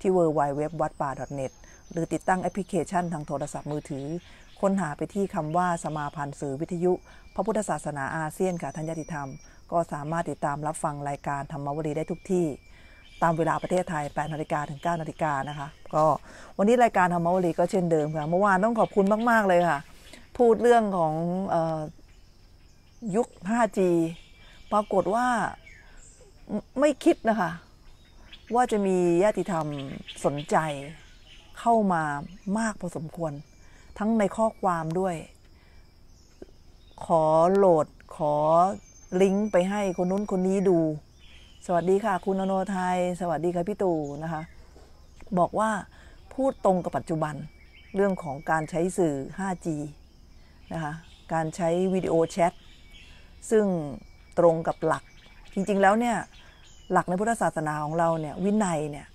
ที่ w w w วัดป่า .net หรือติดตั้งแอปพลิเคชันทางโทรศัพท์มือถือ ค้นหาไปที่คำว่าสมาพันธ์สื่อวิทยุ พระพุทธศาสนาอาเซียนค่ะท่านญาติธรรม ก็สามารถติดตามรับฟังรายการธรรมวรีได้ทุกที่ตามเวลาประเทศไทย8นาฬิกาถึง9นาฬิกานะคะก็วันนี้รายการธรรมวรีก็เช่นเดิมค่ะเมื่อวานต้องขอบคุณมากๆเลยค่ะพูดเรื่องของยุค 5G ปรากฏว่าไม่คิดนะคะว่าจะมีญาติธรรมสนใจเข้ามามากพอสมควร ทั้งในข้อความด้วย ขอโหลดขอลิงก์ไปให้คนนู้นคนนี้ดู สวัสดีค่ะคุณโนไทย สวัสดีค่ะพี่ตู่นะคะ บอกว่าพูดตรงกับปัจจุบันเรื่องของการใช้สื่อ 5G นะคะ การใช้วิดีโอแชท ซึ่งตรงกับหลัก จริงๆแล้วเนี่ยหลักในพุทธศาสนาของเราเนี่ยวินัยเนี่ย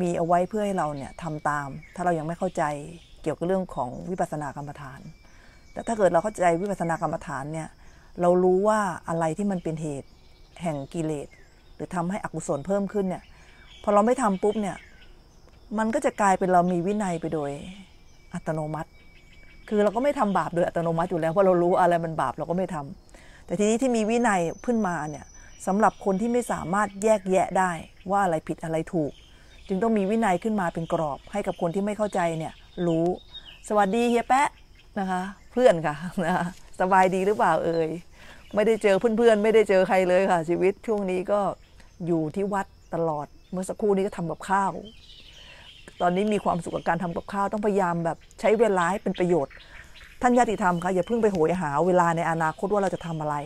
มีเอาไว้เพื่อให้เราเนี่ยทำตาม ถ้าเรายังไม่เข้าใจเกี่ยวกับเรื่องของวิปัสสนากรรมฐาน แต่ถ้าเกิดเราเข้าใจวิปัสสนากรรมฐานเนี่ยเรารู้ว่าอะไรที่มันเป็นเหตุ แห่งกิเลส หรือทำให้อกุศลเพิ่มขึ้นเนี่ยพอเราไม่ทำปุ๊บเนี่ยมันก็จะกลายเป็นเรามีวินัยไปโดยอัตโนมัติ คือเราก็ไม่ทำบาปโดยอัตโนมัติอยู่แล้ว เพราะเรารู้อะไรมันบาปเราก็ไม่ทำ แต่ทีนี้ที่มีวินัยขึ้นมาเนี่ยสำหรับคนที่ไม่สามารถแยกแยะได้ว่าอะไรผิดอะไรถูก จึงต้องมีวินัยขึ้นมาเป็นกรอบให้กับคนที่ไม่เข้าใจเนี่ย รู้สวัสดีเฮียแปะนะคะ เพื่อนค่ะนะสบายดีหรือเปล่าเอ่ย ไม่ได้เจอเพื่อนๆ ไม่ได้เจอใครเลยค่ะ ชีวิตช่วงนี้ก็อยู่ที่วัดตลอด เมื่อสักครู่นี้ก็ทำกับข้าว ตอนนี้มีความสุขกับการทำกับข้าวต้องพยายามแบบใช้เวลาให้เป็นประโยชน์ท่านญาติธรรมคะอย่าเพิ่งไปโหยหา เวลาในอนาคตว่าเราจะทำอะไร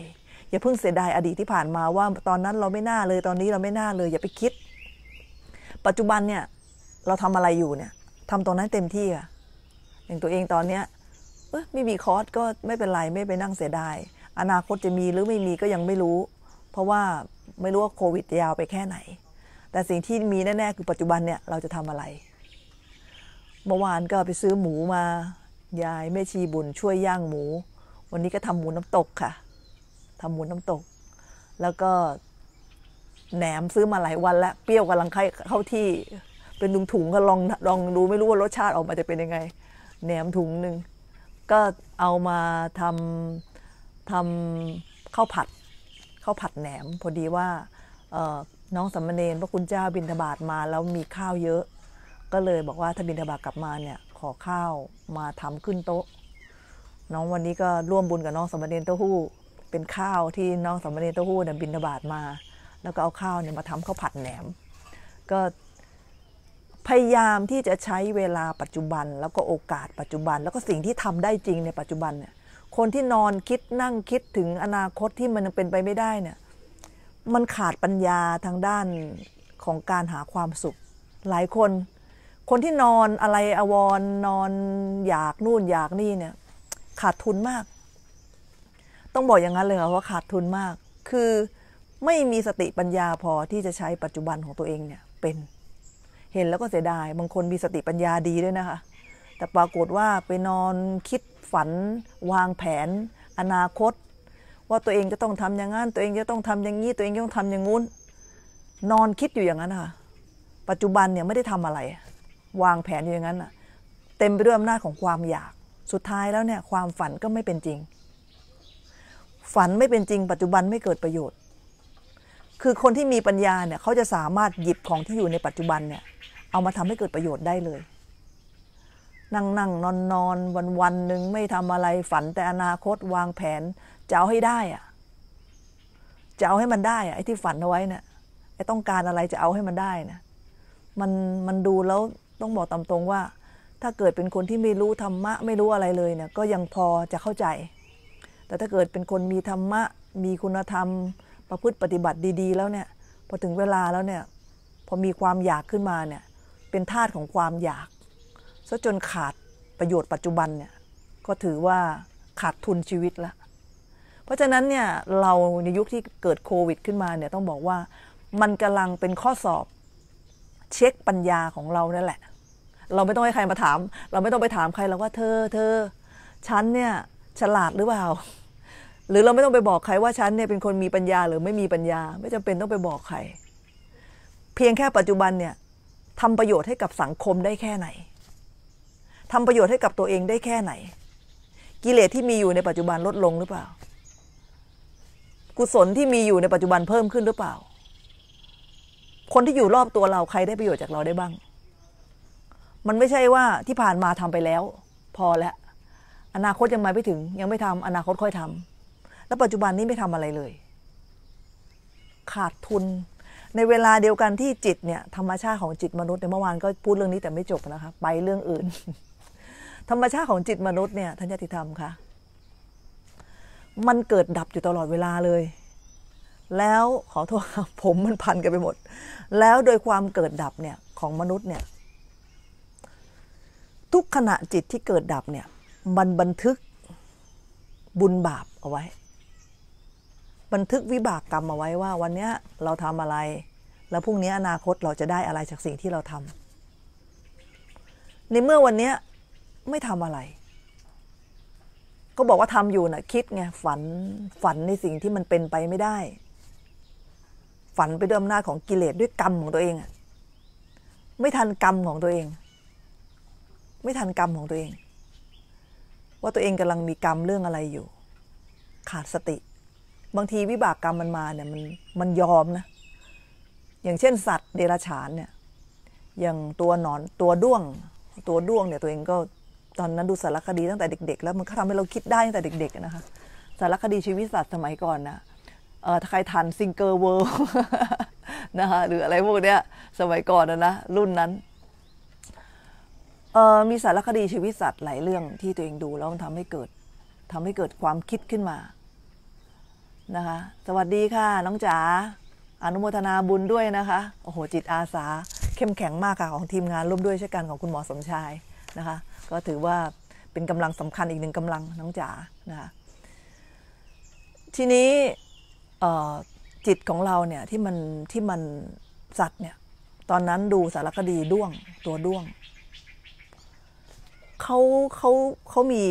อย่าเพิ่งเสียดายอดีตที่ผ่านมาว่าตอนนั้นเราไม่น่าเลยตอนนี้เราไม่น่าเลยอย่าไปคิด ปัจจุบันเนี่ยเราทำอะไรอยู่เนี่ยทำตรงนั้นเต็มที่ค่ะ อย่างตัวเองตอนเนี้ยไม่มีคอร์สก็ไม่เป็นไรไม่ไปนั่งเสียดาย อนาคตจะมีหรือไม่มีก็ยังไม่รู้ เพราะว่าไม่รู้ว่าโควิดยาวไปแค่ไหน แต่สิ่งที่มีแน่ๆคือปัจจุบันเนี่ยเราจะทำอะไรเมื่อวานก็ไปซื้อหมูมายายแม่ชีบุญช่วยย่างหมู วันนี้ก็ทำหมูน้ำตกค่ะทำหมุนน้ำตก แล้วก็แหนมซื้อมาหลายวันแล้ว เปรี้ยวกำลังเข้าที่เป็นถุงถุงก็ลองลองดูไม่รู้ว่ารสชาติออกมาจะเป็นยังไงแหนมถุงหนึ่ง ก็เอามาทำทำข้าวผัดข้าวผัดแหนม พอดีว่าน้องสัมมเนรพระคุณเจ้าบินทบาทมาแล้วมีข้าวเยอะ ก็เลยบอกว่าถ้าบินทบาทกลับมาเนี่ยขอข้าวมาทำขึ้นโต๊ะ น้องวันนี้ก็ร่วมบุญกับน้องสัมเเนรเต้าหู้เป็นข้าวที่น้องสมเณีเต้าหู้เนี่ยบินบาทมา แล้วก็เอาข้าวเนี่ยมาทำข้าวผัดแหนม ก็พยายามที่จะใช้เวลาปัจจุบันแล้วก็โอกาสปัจจุบัน แล้วก็สิ่งที่ทำได้จริงในปัจจุบันเนี่ย คนที่นอนคิดนั่งคิดถึงอนาคตที่มันยังเป็นไปไม่ได้เนี่ย มันขาดปัญญาทางด้านของการหาความสุขหลายคน คนที่นอนอะไรอวรนอนอยากนู่นอยากนี่เนี่ยขาดทุนมากต้องบอกอย่างนั้นเลยค่ะว่าขาดทุนมากคือไม่มีสติปัญญาพอที่จะใช้ปัจจุบันของตัวเองเนี่ยเป็นเห็นแล้วก็เสียดายบางคนมีสติปัญญาดีด้วยนะคะแต่ปรากฏว่าไปนอนคิดฝัน วางแผน อนาคต ว่าตัวเองจะต้องทำอย่างนั้น ตัวเองจะต้องทำอย่างนี้ตัวเองจะต้องทำอย่างงู้น นอนคิดอยู่อย่างนั้นค่ะ ปัจจุบันเนี่ยไม่ได้ทำอะไร วางแผนอยู่อย่างนั้นอ่ะเต็มไปด้วยอำนาจของความอยากสุดท้ายแล้วเนี่ย ความฝันก็ไม่เป็นจริงฝันไม่เป็นจริงปัจจุบันไม่เกิดประโยชน์ คือคนที่มีปัญญาเนี่ยเขาจะสามารถหยิบของที่อยู่ในปัจจุบันเนี่ย เอามาทำให้เกิดประโยชน์ได้เลยนั่งนั่งนอนนอนวันวันหนึ่งไม่ทำอะไรฝันแต่อนาคตวางแผนจะเอาให้ได้อะจะเอาให้มันได้อะไอ้ที่ฝันเอาไว้เนี่ยไอ้ต้องการอะไรจะเอาให้มันได้นะมันมันดูแล้วต้องบอกตามตรงว่า ถ้าเกิดเป็นคนที่ไม่รู้ธรรมะ ไม่รู้อะไรเลยเนี่ยก็ยังพอจะเข้าใจแต่ถ้าเกิดเป็นคนมีธรรมะมีคุณธรรมประพฤติปฏิบัติดี ๆ แล้วเนี่ย พอถึงเวลาแล้วเนี่ยพอมีความอยากขึ้นมาเนี่ยเป็นธาตุของความอยากซะจนขาดประโยชน์ปัจจุบันเนี่ยก็ถือว่าขาดทุนชีวิตละเพราะฉะนั้นเนี่ยเราในยุคที่เกิดโควิดขึ้นมาเนี่ยต้องบอกว่ามันกำลังเป็นข้อสอบเช็คปัญญาของเรานั่นแหละเราไม่ต้องให้ใครมาถาม เราไม่ต้องไปถามใครแล้วว่าเธอเธอฉันเนี่ยฉลาดหรือเปล่าหรือเราไม่ต้องไปบอกใครว่าฉันเนี่ยเป็นคนมีปัญญาหรือไม่มีปัญญา ไม่จำเป็นต้องไปบอกใคร เพียงแค่ปัจจุบันเนี่ยทำประโยชน์ให้กับสังคมได้แค่ไหนทำประโยชน์ให้กับตัวเองได้แค่ไหน กิเลสที่มีอยู่ในปัจจุบันลดลงหรือเปล่า กุศลที่มีอยู่ในปัจจุบันเพิ่มขึ้นหรือเปล่า คนที่อยู่รอบตัวเราใครได้ประโยชน์จากเราได้บ้าง มันไม่ใช่ว่าที่ผ่านมาทำไปแล้ว พอแล้วอนาคตยังไม่ไปถึง ยังไม่ทำอนาคตค่อยทำและปัจจุบันนี้ไม่ทำอะไรเลย ขาดทุนในเวลาเดียวกันที่จิตเนี่ย ธรรมชาติของจิตมนุษย์ ในเมื่อวานก็พูดเรื่องนี้แต่ไม่จบนะคะไปเรื่องอื่น ธรรมชาติของจิตมนุษย์เนี่ยทัญญติธรรมคะมันเกิดดับอยู่ตลอดเวลาเลย แล้วขอโทษผมมันพันกันไปหมด แล้วโดยความเกิดดับเนี่ยของมนุษย์เนี่ย ทุกขณะจิตที่เกิดดับเนี่ยมันบันทึกบุญบาปเอาไว้บันทึกวิบากกรรมมาไว้ว่า วันนี้เราทำอะไร แล้วพรุ่งนี้อนาคตเราจะได้อะไรจากสิ่งที่เราทำในเมื่อวันนี้ไม่ทำอะไร ก็บอกว่าทำอยู่นะ่ะคิดไงฝันฝันในสิ่งที่มันเป็นไปไม่ได้ ฝันไปด้วยอำนาจของกิเลสด้วยกรรมของตัวเองไม่ทันกรรมของตัวเอง ไม่ทันกรรมของตัวเอง ว่าตัวเองกำลังมีกรรมเรื่องอะไรอยู่ ขาดสติบางทีวิบากกรรมมันมาเนี่ยมันมันยอมนะ อย่างเช่นสัตว์เดรัจฉานเนี่ยอย่างตัวหนอนตัวด้วงตัวด้วงเนี่ยตัวเองก็ ตอนนั้นดูสารคดีตั้งแต่เด็ก ๆ แล้วมันก็ทำให้เราคิดได้ตั้งแต่เด็กๆนะคะสารคดีชีวิตสัตว์สมัยก่อนนะเออถ้าใครทันซิงเกิลเวิร์นะคะหรืออะไรพวกเนี้ยสมัยก่อนนะนะรุ่นนั้นเออมีสารคดีชีวิตสัตว์หลายเรื่องที่ตัวเองดูแล้วมันทำให้เกิดทำให้เกิดความคิดขึ้นมานะคะสวัสดีค่ะ น้องจ๋าอนุโมทนาบุญด้วยนะคะโอ้โหจิตอาสาเข้มแข็งมากค่ะของทีมงานร่วมด้วยเช่นกันของคุณหมอสมชายนะคะ ก็ถือว่าเป็นกำลังสำคัญอีกหนึ่งกำลัง น้องจ๋านะคะ ทีนี้จิตของเราเนี่ยที่มันที่มันสัตว์เนี่ย ตอนนั้นดูสารคดีด้วงตัวด้วงเขาเขาเขามี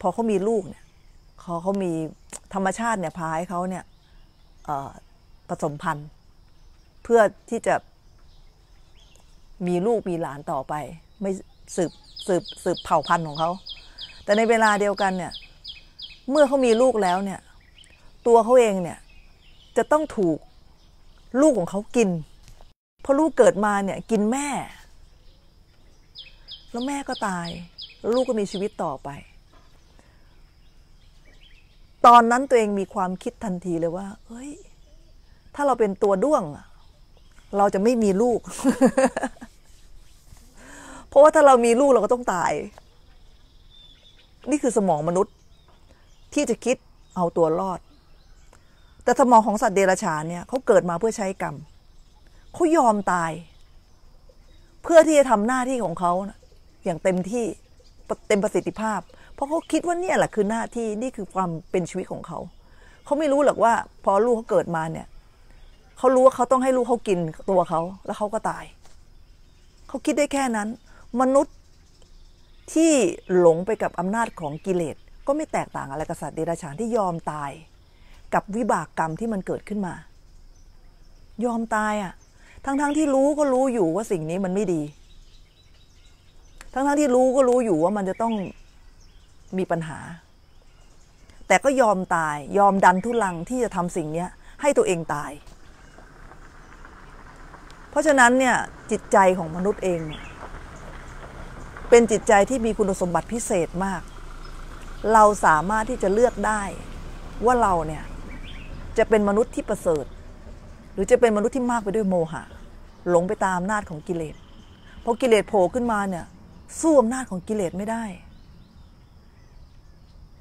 พอเขามีลูกเนี่ยขาเขามีธรรมชาติเนี่ยพาให้เขาเนี่ยผสมพันธุ์เพื่อที่จะมีลูกมีหลานต่อไป ไม่สืบสืบสืบเผ่าพันธุ์ของเขา แต่ในเวลาเดียวกันเนี่ย เมื่อเขามีลูกแล้วเนี่ยตัวเขาเองเนี่ยจะต้องถูกลูกของเขากิน เพราะลูกเกิดมาเนี่ยกินแม่ แล้วแม่ก็ตาย แล้วลูกก็มีชีวิตต่อไปตอนนั้นตัวเองมีความคิดทันทีเลยว่า เอ้ย ถ้าเราเป็นตัวด้วง เราจะไม่มีลูก เพราะว่าถ้าเรามีลูกเราก็ต้องตาย นี่คือสมองมนุษย์ ที่จะคิดเอาตัวรอด แต่สมองของสัตว์เดรัจฉานเนี่ยเขาเกิดมาเพื่อใช้กรรม เขายอมตาย เพื่อที่จะทำหน้าที่ของเขาอย่างเต็มที่ เต็มประสิทธิภาพเพราะเขาคิดว่าเนี่ยแหละคือหน้าที่นี่คือความเป็นชีวิตของเขา เขาไม่รู้หรอกว่าพอลูกเขาเกิดมาเนี่ย เขารู้ว่าเขาต้องให้ลูกเขากินตัวเขา แล้วเขาก็ตาย เขาคิดได้แค่นั้น มนุษย์ที่หลงไปกับอำนาจของกิเลสก็ไม่แตกต่างอะไรกับสัตว์เดรัจฉานที่ยอมตาย กับวิบากกรรมที่มันเกิดขึ้นมา ยอมตายอะ่ะ ทั้งๆทที่รู้ก็รู้อยู่ว่าสิ่งนี้มันไม่ดี ทั้งๆทที่รู้ก็รู้อยู่ว่ามันจะต้องมีปัญหา แต่ก็ยอมตายยอมดันทุลังที่จะทำสิ่งนี้ให้ตัวเองตาย เพราะฉะนั้นเนี่ย จิตใจของมนุษย์เองเนี่ยเป็นจิตใจที่มีคุณสมบัติพิเศษมาก เราสามารถที่จะเลือกได้ว่าเราเนี่ย จะเป็นมนุษย์ที่ประเสริฐ หรือจะเป็นมนุษย์ที่มากไปด้วยโมหะหลงไปตามอำนาจของกิเลสพอกิเลสโผล่ขึ้นมาเนี่ยสู้อำนาจของกิเลสไม่ได้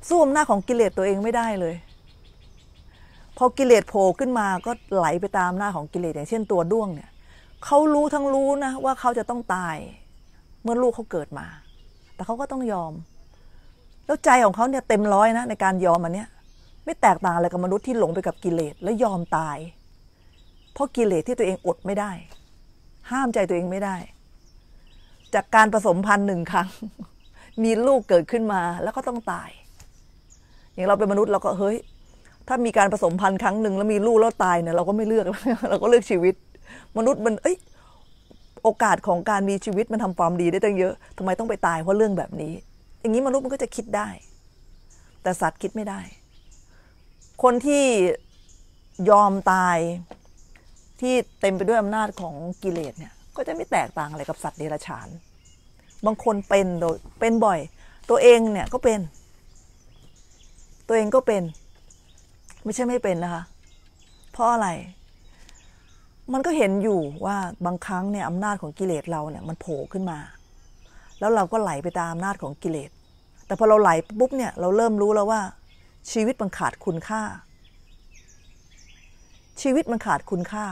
สู้อำนาจของกิเลสตัวเองไม่ได้เลย พอกิเลสโผล่ขึ้นมาก็ไหลไปตามหน้าของกิเลสอย่างเช่นตัวด้วงเนี่ย เขารู้ทั้งรู้นะ ว่าเขาจะต้องตาย เมื่อลูกเขาเกิดมา แต่เขาก็ต้องยอม แล้วใจของเขาเนี่ยเต็มร้อยนะ ในการยอมอันเนี้ยไม่แตกต่างอะไรกับมนุษย์ที่หลงไปกับกิเลสและยอมตาย เพราะกิเลสที่ตัวเองอดไม่ได้ ห้ามใจตัวเองไม่ได้ จากการผสมพันธุ์หนึ่งครั้ง มีลูกเกิดขึ้นมาแล้วก็ต้องตายอย่างเราเป็นมนุษย์เราก็เฮ้ย ถ้ามีการผสมพันธุ์ครั้งหนึ่งแล้วมีลูกแล้วตายเนี่ย เราก็ไม่เลือก เราก็เลือกชีวิต มนุษย์มัน เอ้ยโอกาสของการมีชีวิตมันทำความดีได้ตั้งเยอะ ทำไมต้องไปตายเพราะเรื่องแบบนี้ อย่างนี้มนุษย์มันก็จะคิดได้ แต่สัตว์คิดไม่ได้ คนที่ยอมตายที่เต็มไปด้วยอำนาจของกิเลสเนี่ย ก็จะไม่แตกต่างอะไรกับสัตว์เดรัจฉาน บางคนเป็นโดยเป็นบ่อย ตัวเองเนี่ยก็เป็นตัวเองก็เป็นไม่ใช่ไม่เป็นนะคะเพราะอะไร มันก็เห็นอยู่ว่าบางครั้งเนี่ยอำนาจของกิเลสเราเนี่ยมันโผล่ขึ้นมา แล้วเราก็ไหลไปตามอำนาจของกิเลสแต่พอเราไหลปุ๊บเนี่ยเราเริ่มรู้แล้วว่า ชีวิตมันขาดคุณค่า ชีวิตมันขาดคุณค่า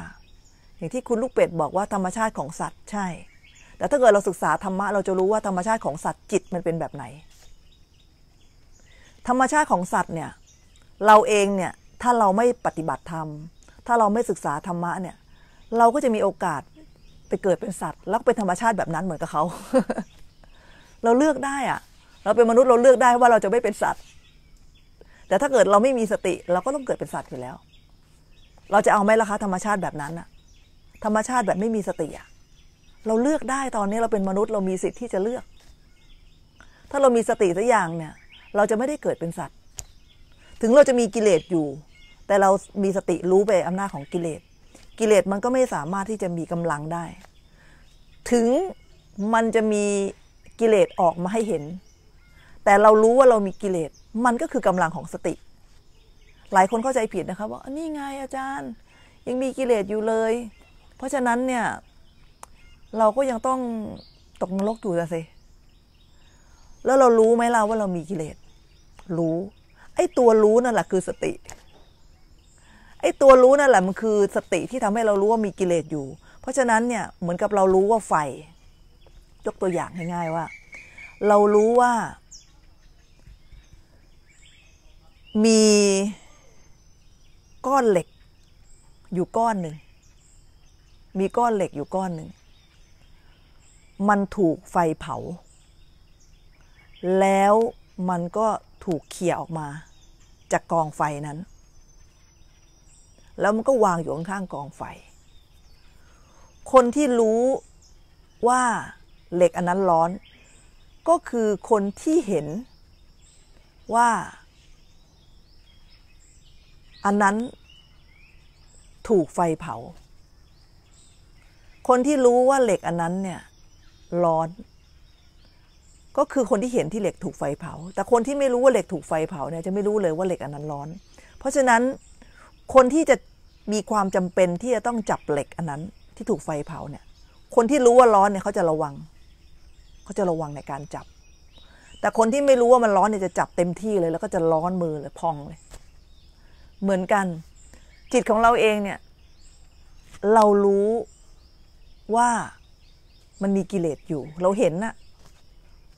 อย่างที่คุณลูกเป็ดบอกว่าธรรมชาติของสัตว์ใช่ แต่ถ้าเกิดเราศึกษาธรรมะเราจะรู้ว่าธรรมชาติของสัตว์จิตมันเป็นแบบไหนธรรมชาติของสัตว์เนี่ย เราเองเนี่ยถ้าเราไม่ปฏิบัติธรรม ถ้าเราไม่ศึกษาธรรมะเนี่ย เราก็จะมีโอกาสไปเกิดเป็นสัตว์ แล้วเป็นธรรมชาติแบบนั้นเหมือนกับเขา เราเลือกได้อะเราเป็นมนุษย์เราเลือกได้ว่าเราจะไม่เป็นสัตว์ แต่ถ้าเกิดเราไม่มีสติ เราก็ต้องเกิดเป็นสัตว์อยู่แล้ว เราจะเอาไหมล่ะคะธรรมชาติแบบนั้นอะธรรมชาติแบบไม่มีสติอะเราเลือกได้ตอนนี้เราเป็นมนุษย์เรามีสิทธิ์ที่จะเลือก ถ้าเรามีสติสักอย่างเนี่ยเราจะไม่ได้เกิดเป็นสัตว์ ถึงเราจะมีกิเลสอยู่ แต่เรามีสติรู้ไปอำนาจของกิเลส กิเลส มันก็ไม่สามารถที่จะมีกำลังได้ ถึงมันจะมีกิเลสออกมาให้เห็น แต่เรารู้ว่าเรามีกิเลส มันก็คือกำลังของสติ หลายคนเข้าใจผิดนะคะว่า นี่ไงอาจารย์ ยังมีกิเลสอยู่เลย เพราะฉะนั้นเนี่ย เราก็ยังต้องตกนรกอยู่ละสิ แล้วเรารู้ไหมเราว่าเรามีกิเลสรู้ ไอ้ ตัวรู้ นั่นแหละคือสติ ไอ้ ตัวรู้ นั่นแหละมันคือสติที่ทำให้เรารู้ว่ามีกิเลสอยู่ เพราะฉะนั้นเนี่ยเหมือนกับเรารู้ว่าไฟยกตัวอย่างง่าย ๆว่า เรารู้ว่า มี ก้อนเหล็ก อยู่ก้อนหนึ่ง มีก้อนเหล็กอยู่ก้อนหนึ่ง มันถูกไฟเผา แล้วมันก็ถูกเขี่ยออกมาจากกองไฟนั้นแล้วมันก็วางอยู่ข้างกองไฟ คนที่รู้ว่าเหล็กอันนั้นร้อน ก็คือคนที่เห็นว่าอันนั้นถูกไฟเผา คนที่รู้ว่าเหล็กอันนั้นเนี่ยร้อนก็คือคนที่เห็นที่เหล็กถูกไฟเผา แต่คนที่ไม่รู้ว่าเหล็กถูกไฟเผาเนี่ยจะไม่รู้เลยว่าเหล็กอันนั้นร้อน เพราะฉะนั้นคนที่จะมีความจำเป็นที่จะต้องจับเหล็กอันนั้นที่ถูกไฟเผาเนี่ย คนที่รู้ว่าร้อนเนี่ยเขาจะระวังเขาจะระวังในการจับ แต่คนที่ไม่รู้ว่ามันร้อนเนี่ยจะจับเต็มที่เลยแล้วก็จะร้อนมือเลยพองเลยเหมือนกัน จิตของเราเองเนี่ย เรารู้ว่ามันมีกิเลสอยู่เราเห็นนะ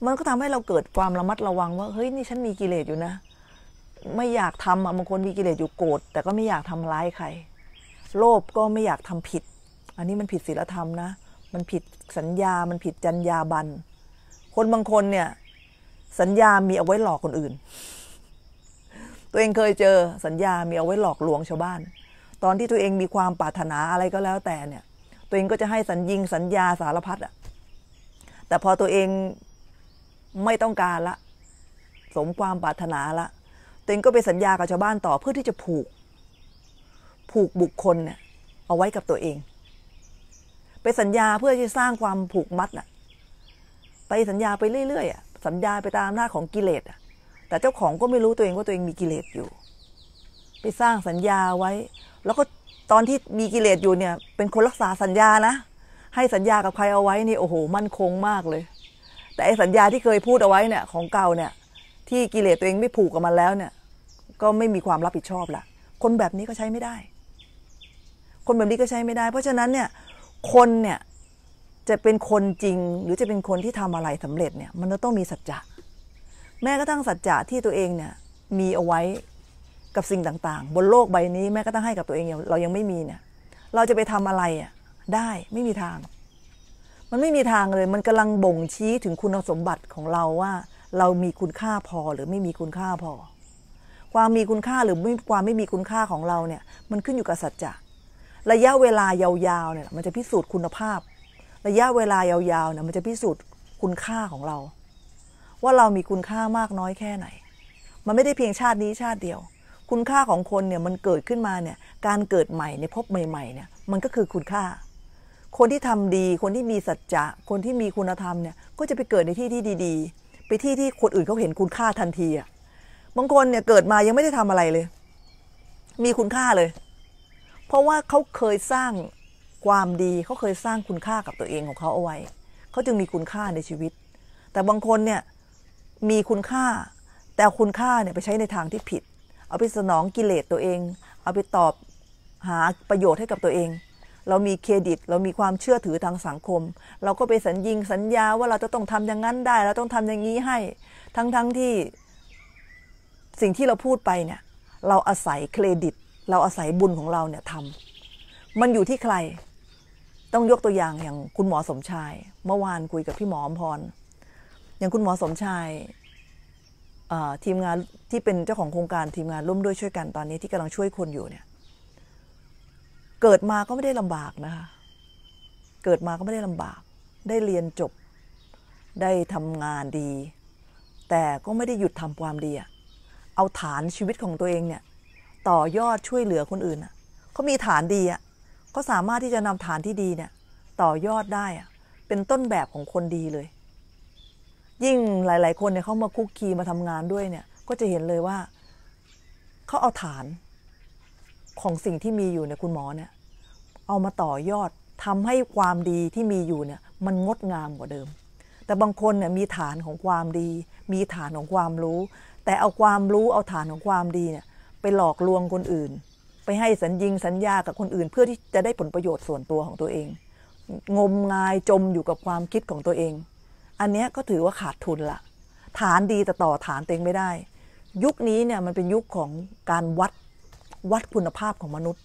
มันก็ทำให้เราเกิดความระมัดระวังว่าเฮ้ยนี่ฉันมีกิเลสอยู่นะ ไม่อยากทำอ่ะบางคนมีกิเลสอยู่โกรธแต่ก็ไม่อยากทำร้ายใคร โลภก็ไม่อยากทำผิด อันนี้มันผิดศีลธรรมนะ มันผิดสัญญา มันผิดจรรยาบรรณคนบางคนเนี่ย สัญญามีเอาไว้หลอกคนอื่น ตัวเองเคยเจอสัญญามีเอาไว้หลอกลวงชาวบ้าน ตอนที่ตัวเองมีความปรารถนาอะไรก็แล้วแต่เนี่ย ตัวเองก็จะให้สัญญิงสัญญาสารพัดอะแต่พอตัวเองไม่ต้องการละ สมความปรารถนาละตัวเองก็ไปสัญญากับชาวบ้านต่อเพื่อที่จะผูก ผูกบุคคลเนี่ยเอาไว้กับตัวเอง ไปสัญญาเพื่อที่สร้างความผูกมัดน่ะไปสัญญาไปเรื่อยๆอ่ะสัญญาไปตามหน้าของกิเลสอ่ะแต่เจ้าของก็ไม่รู้ตัวเองว่าตัวเองมีกิเลสอยู่ ไปสร้างสัญญาไว้ แล้วก็ตอนที่มีกิเลสอยู่เนี่ยเป็นคนรักษาสัญญานะให้สัญญากับใครเอาไว้นี่โอ้โห มั่นคงมากเลยแต่ไอสัญญาที่เคยพูดเอาไว้เนี่ยของเก่าเนี่ย ที่กิเลสตัวเองไม่ผูกกับมันแล้วเนี่ยก็ไม่มีความรับผิดชอบละ คนแบบนี้ก็ใช้ไม่ได้ คนแบบนี้ก็ใช้ไม่ได้ เพราะฉะนั้นเนี่ยคนเนี่ยจะเป็นคนจริงหรือจะเป็นคนที่ทำอะไรสำเร็จเนี่ยมันต้องมีสัจจะแม้กระทั่งสัจจะที่ตัวเองเนี่ยมีเอาไว้กับสิ่งต่าง ๆ บนโลกใบนี้แม้กระทั่งให้กับตัวเองเรายังไม่มีเนี่ยเราจะไปทำอะไรอ่ะได้ไม่มีทางมันไม่มีทางเลย มันกำลังบ่งชี้ถึงคุณสมบัติของเราว่า เรามีคุณค่าพอหรือไม่มีคุณค่าพอ ความมีคุณค่าหรือไม่ความไม่มีคุณค่าของเราเนี่ยมันขึ้นอยู่กับสัจจะระยะเวลายาวๆเนี่ยมันจะพิสูจน์คุณภาพระยะเวลายาวๆเนี่ยมันจะพิสูจน์คุณค่าของเรา ว่าเรามีคุณค่ามากน้อยแค่ไหน มันไม่ได้เพียงชาตินี้ชาติเดียวคุณค่าของคนเนี่ยมันเกิดขึ้นมาเนี่ยการเกิดใหม่ในพบใหม่ๆเนี่ยมันก็คือคุณค่าคนที่ทำดี คนที่มีสัจจะ คนที่มีคุณธรรมเนี่ย ก็จะไปเกิดในที่ที่ดี ๆ ไปที่ที่คนอื่นเขาเห็นคุณค่าทันทีอ่ะบางคนเนี่ยเกิดมายังไม่ได้ทำอะไรเลย มีคุณค่าเลย เพราะว่าเขาเคยสร้างความดีเขาเคยสร้างคุณค่ากับตัวเองของเขาเอาไว้เขาจึงมีคุณค่าในชีวิต แต่บางคนเนี่ยมีคุณค่า แต่คุณค่าเนี่ยไปใช้ในทางที่ผิด เอาไปสนองกิเลสตัวเอง เอาไปตอบหาประโยชน์ให้กับตัวเองเรามีเครดิตเรามีความเชื่อถือทางสังคม เราก็ไปสัญญิงสัญญาว่าเราจะต้องทำอย่างนั้นได้ เราต้องทำอย่างนี้ให้ทั้งๆทที่สิ่งที่เราพูดไปเนี่ย เราอาศัยเครดิต เราอาศัยบุญของเราเนี่ยทำมันอยู่ที่ใครต้องยกตัวอย่างอย่างคุณหมอสมชาย เมื่อวานคุยกับพี่หมออมพรอย่างคุณหมอสมชายทีมงานที่เป็นเจ้าของโครงการทีมงานร่วมด้วยช่วยกันตอนนี้ที่กำลังช่วยคนอยู่เนี่ยเกิดมาก็ไม่ได้ลำบากนะคะเกิดมาก็ไม่ได้ลำบาก ได้เรียนจบ ได้ทำงานดี แต่ก็ไม่ได้หยุดทำความดีอะเอาฐานชีวิตของตัวเองเนี่ยต่อยอดช่วยเหลือคนอื่นอะเขามีฐานดีอะก็สามารถที่จะนำฐานที่ดีเนี่ยต่อยอดได้อะเป็นต้นแบบของคนดีเลย ยิ่งหลาย ๆคนเนี่ยเขามาคุกคีมาทำงานด้วยเนี่ย ก็จะเห็นเลยว่าเขาเอาฐานของสิ่งที่มีอยู่ในคุณหมอเนี่ยเอามาต่อยอดทำให้ความดีที่มีอยู่เนี่ยมันงดงามกว่าเดิม แต่บางคนเนี่ยมีฐานของความดี มีฐานของความรู้ แต่เอาความรู้เอาฐานของความดีเนี่ยไปหลอกลวงคนอื่น ไปให้สัญญิง สัญญากับคนอื่น เพื่อที่จะได้ผลประโยชน์ส่วนตัวของตัวเอง งมงายจมอยู่กับความคิดของตัวเอง อันนี้ก็ถือว่าขาดทุนละฐานดีแต่ต่อฐานเต็งไม่ได้ ยุคนี้เนี่ยมันเป็นยุคของการวัดวัดคุณภาพของมนุษย์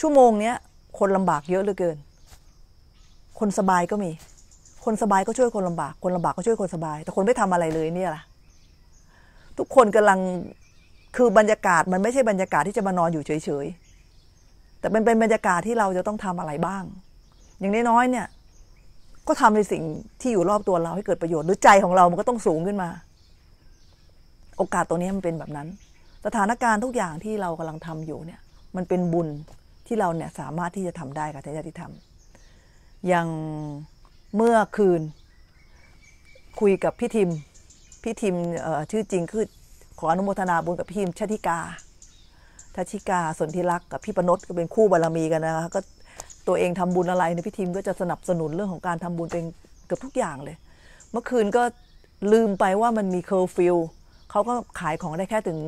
ชั่วโมงเนี้ยคนลำบากเยอะเหลือเกิน คนสบายก็มี คนสบายก็ช่วยคนลำบาก คนลำบากก็ช่วยคนสบาย แต่คนไม่ทำอะไรเลยเนี่ยล่ะทุกคนกำลัง คือบรรยากาศมันไม่ใช่บรรยากาศที่จะมานอนอยู่เฉย ๆ แต่นเป็นบรรยากาศที่เราจะต้องทำอะไรบ้าง อย่างน้อย ๆ เนี่ย ก็ทำในสิ่งที่อยู่รอบตัวเราให้เกิดประโยชน์ หรือใจของเรามันก็ต้องสูงขึ้นมา โอกาสตัวนี้มันเป็นแบบนั้น สถานการณ์ทุกอย่างที่เรากำลังทำอยู่เนี่ย มันเป็นบุญที่เราเนี่ยสามารถที่จะทำได้กับทายาทที่ทำอย่างเมื่อคืน คุยกับพี่ทิม พี่ทิมชื่อจริงคือขออนุโมทนาบุญกับพี่ทิมชาติกาทัชิกาสนธิรักกับพี่ปนศก็เป็นคู่บารรมีกันนะคะก็ตัวเองทำบุญอะไรในพี่ทิมก็จะสนับสนุนเรื่องของการทำบุญเป็นเกือบทุกอย่างเลย เมื่อคืนก็ลืมไปว่ามันมีเคอร์ฟิลเขาก็ขายของได้แค่ถึง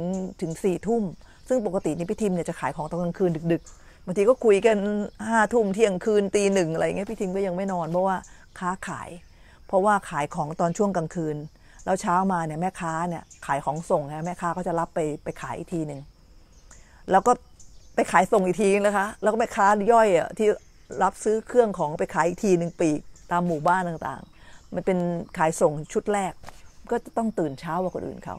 ถึงสี่ทุ่มซึ่งปกตินี่พี่ทิมเนี่ยจะขายของตอนกลางคืนดึกๆบางทีก็คุยกันห้าทุ่มเที่ยงคืนตีหนึ่งอะไรเงี้ยพี่ทิงก็ยังไม่นอน เพราะว่าค้าขาย เพราะว่าขายของตอนช่วงกลางคืนแล้วเช้ามาเนี่ยแม่ค้าเนี่ยขายของส่งนะแม่ค้าก็จะรับไปไปขายอีกทีหนึ่งแล้วก็ไปขายส่งอีกทีนะคะแล้วก็แม่ค้าย่อยอ่ะที่รับซื้อเครื่องของไปขายอีกทีหนึ่งปีกตามหมู่บ้านต่างๆ มันเป็นขายส่งชุดแรก ก็ต้องตื่นเช้ากว่าคนอื่นเขา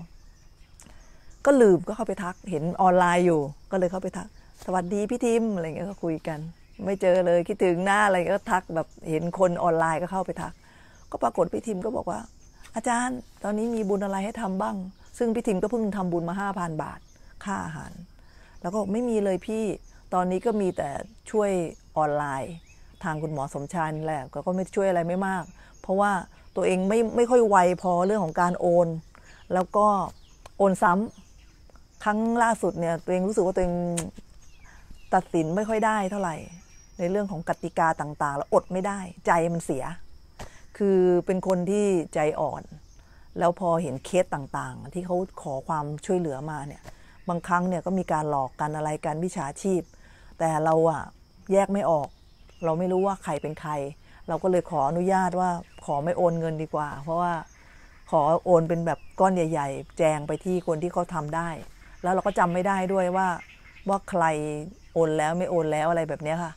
ก็ลืมก็เข้าไปทักเห็นออนไลน์อยู่ก็เลยเข้าไปทักสวัสดีพี่ทิมอะไรเงี้ยก็คุยกัน ไม่เจอเลยคิดถึงหน้าอะไรก็ทักแบบเห็นคนออนไลน์ก็เข้าไปทัก ก็ปรากฏพี่ทิมก็บอกว่า อาจารย์ตอนนี้มีบุญอะไรให้ทำบ้าง ซึ่งพี่ทิมก็เพิ่งทำบุญมาห้าพันบาทค่าอาหาร แล้วก็ไม่มีเลยพี่ตอนนี้ก็มีแต่ช่วยออนไลน์ ทางคุณหมอสมชายนี่แหละก็ไม่ช่วยอะไรไม่มาก เพราะว่าตัวเองไม่ไม่ค่อยไวพอเรื่องของการโอน แล้วก็โอนซ้ำครั้งล่าสุดเนี่ยตัวเองรู้สึกว่าตัวเองตัดสินไม่ค่อยได้เท่าไหร่ในเรื่องของกติกาต่างๆแล้วอดไม่ได้ ใจมันเสีย คือเป็นคนที่ใจอ่อน แล้วพอเห็นเคสต่างๆ ที่เขาขอความช่วยเหลือมาเนี่ย บางครั้งเนี่ยก็มีการหลอกกันอะไรกันวิชาชีพ แต่เราอะแยกไม่ออก เราไม่รู้ว่าใครเป็นใคร เราก็เลยขออนุญาตว่าขอไม่โอนเงินดีกว่า เพราะว่าขอโอนเป็นแบบก้อนใหญ่ ๆ แจงไปที่คนที่เขาทาได้ แล้วเราก็จำไม่ได้ด้วยว่าว่าใครโอนแล้วไม่โอนแล้วอะไรแบบนี้ค่ะ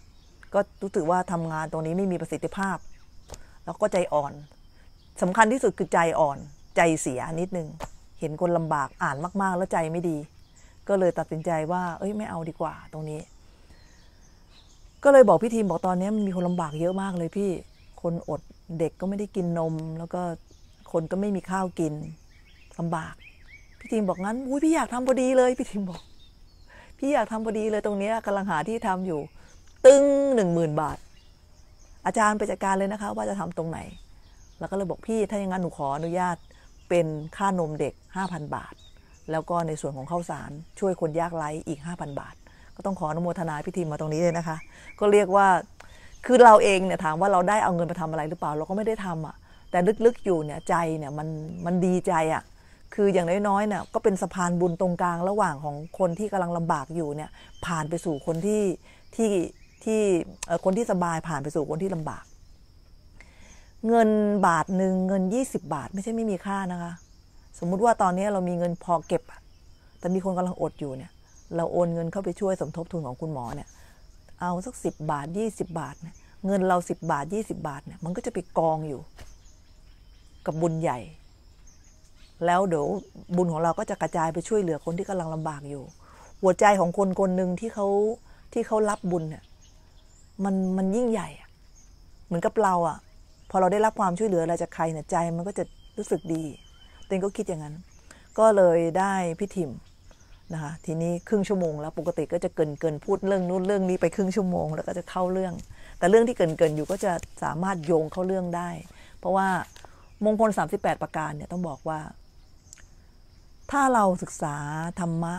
ก็รู้สึกว่าทำงานตรงนี้ไม่มีประสิทธิภาพ แล้วก็ใจอ่อน สำคัญที่สุดคือใจอ่อน ใจเสียนิดนึงเห็นคนลำบากอ่านมากๆแล้วใจไม่ดี ก็เลยตัดสินใจว่าเอ้ยไม่เอาดีกว่าตรงนี้ ก็เลยบอกพี่ทีมบอกตอนนี้มันมีคนลำบากเยอะมากเลยพี่คนอดเด็กก็ไม่ได้กินนม แล้วก็คนก็ไม่มีข้าวกิน ลำบากพี่ทีมบอกงั้นอุ้ยพี่อยากทำพอดีเลยพี่ทีมบอกพี่อยากทำพอดีเลยตรงนี้กำลังหาที่ทำอยู่ตึ้งหนึ่งหมื่นบาท อาจารย์ไปจัดการเลยนะคะว่าจะทำตรงไหน แล้วก็เลยบอกพี่ถ้าอย่างนั้นหนูขออนุญาตเป็นค่านมเด็ก 5,000 บาท แล้วก็ในส่วนของข้าวสารช่วยคนยากไร้อีก 5,000 บาท ก็ต้องขออนุโมทนาพิธีมาตรงนี้เลยนะคะ ก็เรียกว่าคือเราเองเนี่ยถามว่าเราได้เอาเงินไปทำอะไรหรือเปล่าเราก็ไม่ได้ทำอ่ะแต่ลึกๆ อยู่เนี่ยใจเนี่ยมันมันดีใจอ่ะคืออย่างน้อยๆเนี่ยก็เป็นสะพานบุญตรงกลางระหว่างของคนที่กำลังลำบากอยู่เนี่ยผ่านไปสู่คนที่ที่ที่คนที่สบายผ่านไปสู่คนที่ลำบาก เงินบาทหนึ่งเงิน 20 บาทไม่ใช่ไม่มีค่านะคะ สมมุติว่าตอนนี้เรามีเงินพอเก็บ แต่มีคนกำลังอดอยู่เนี่ยเราโอนเงินเข้าไปช่วยสมทบทุนของคุณหมอเนี่ยเอาสัก 10 บาท 20 บาทเนี่ยเงินเรา 10 บาท 20 บาทเนี่ยมันก็จะไปกองอยู่กับบุญใหญ่แล้วเดี๋ยวบุญของเราก็จะกระจายไปช่วยเหลือคนที่กำลังลำบากอยู่ หัวใจของคนคนหนึ่งที่เขาที่เขารับบุญเนี่ย มันมันยิ่งใหญ่ เหมือนกับเราอ่ะ พอเราได้รับความช่วยเหลืออะไรจากใครเนี่ยใจมันก็จะรู้สึกดีเตงก็คิดอย่างนั้น ก็เลยได้พี่ถิมนะคะ ทีนี้ครึ่งชั่วโมงแล้วปกติก็จะเกินเกินพูดเรื่องนู้นเรื่องนี้ไปครึ่งชั่วโมง แล้วก็จะเข้าเรื่อง แต่เรื่องที่เกินเกินอยู่ก็จะสามารถโยงเข้าเรื่องได้ เพราะว่ามงคล38 ประการเนี่ยต้องบอกว่าถ้าเราศึกษาธรรมะ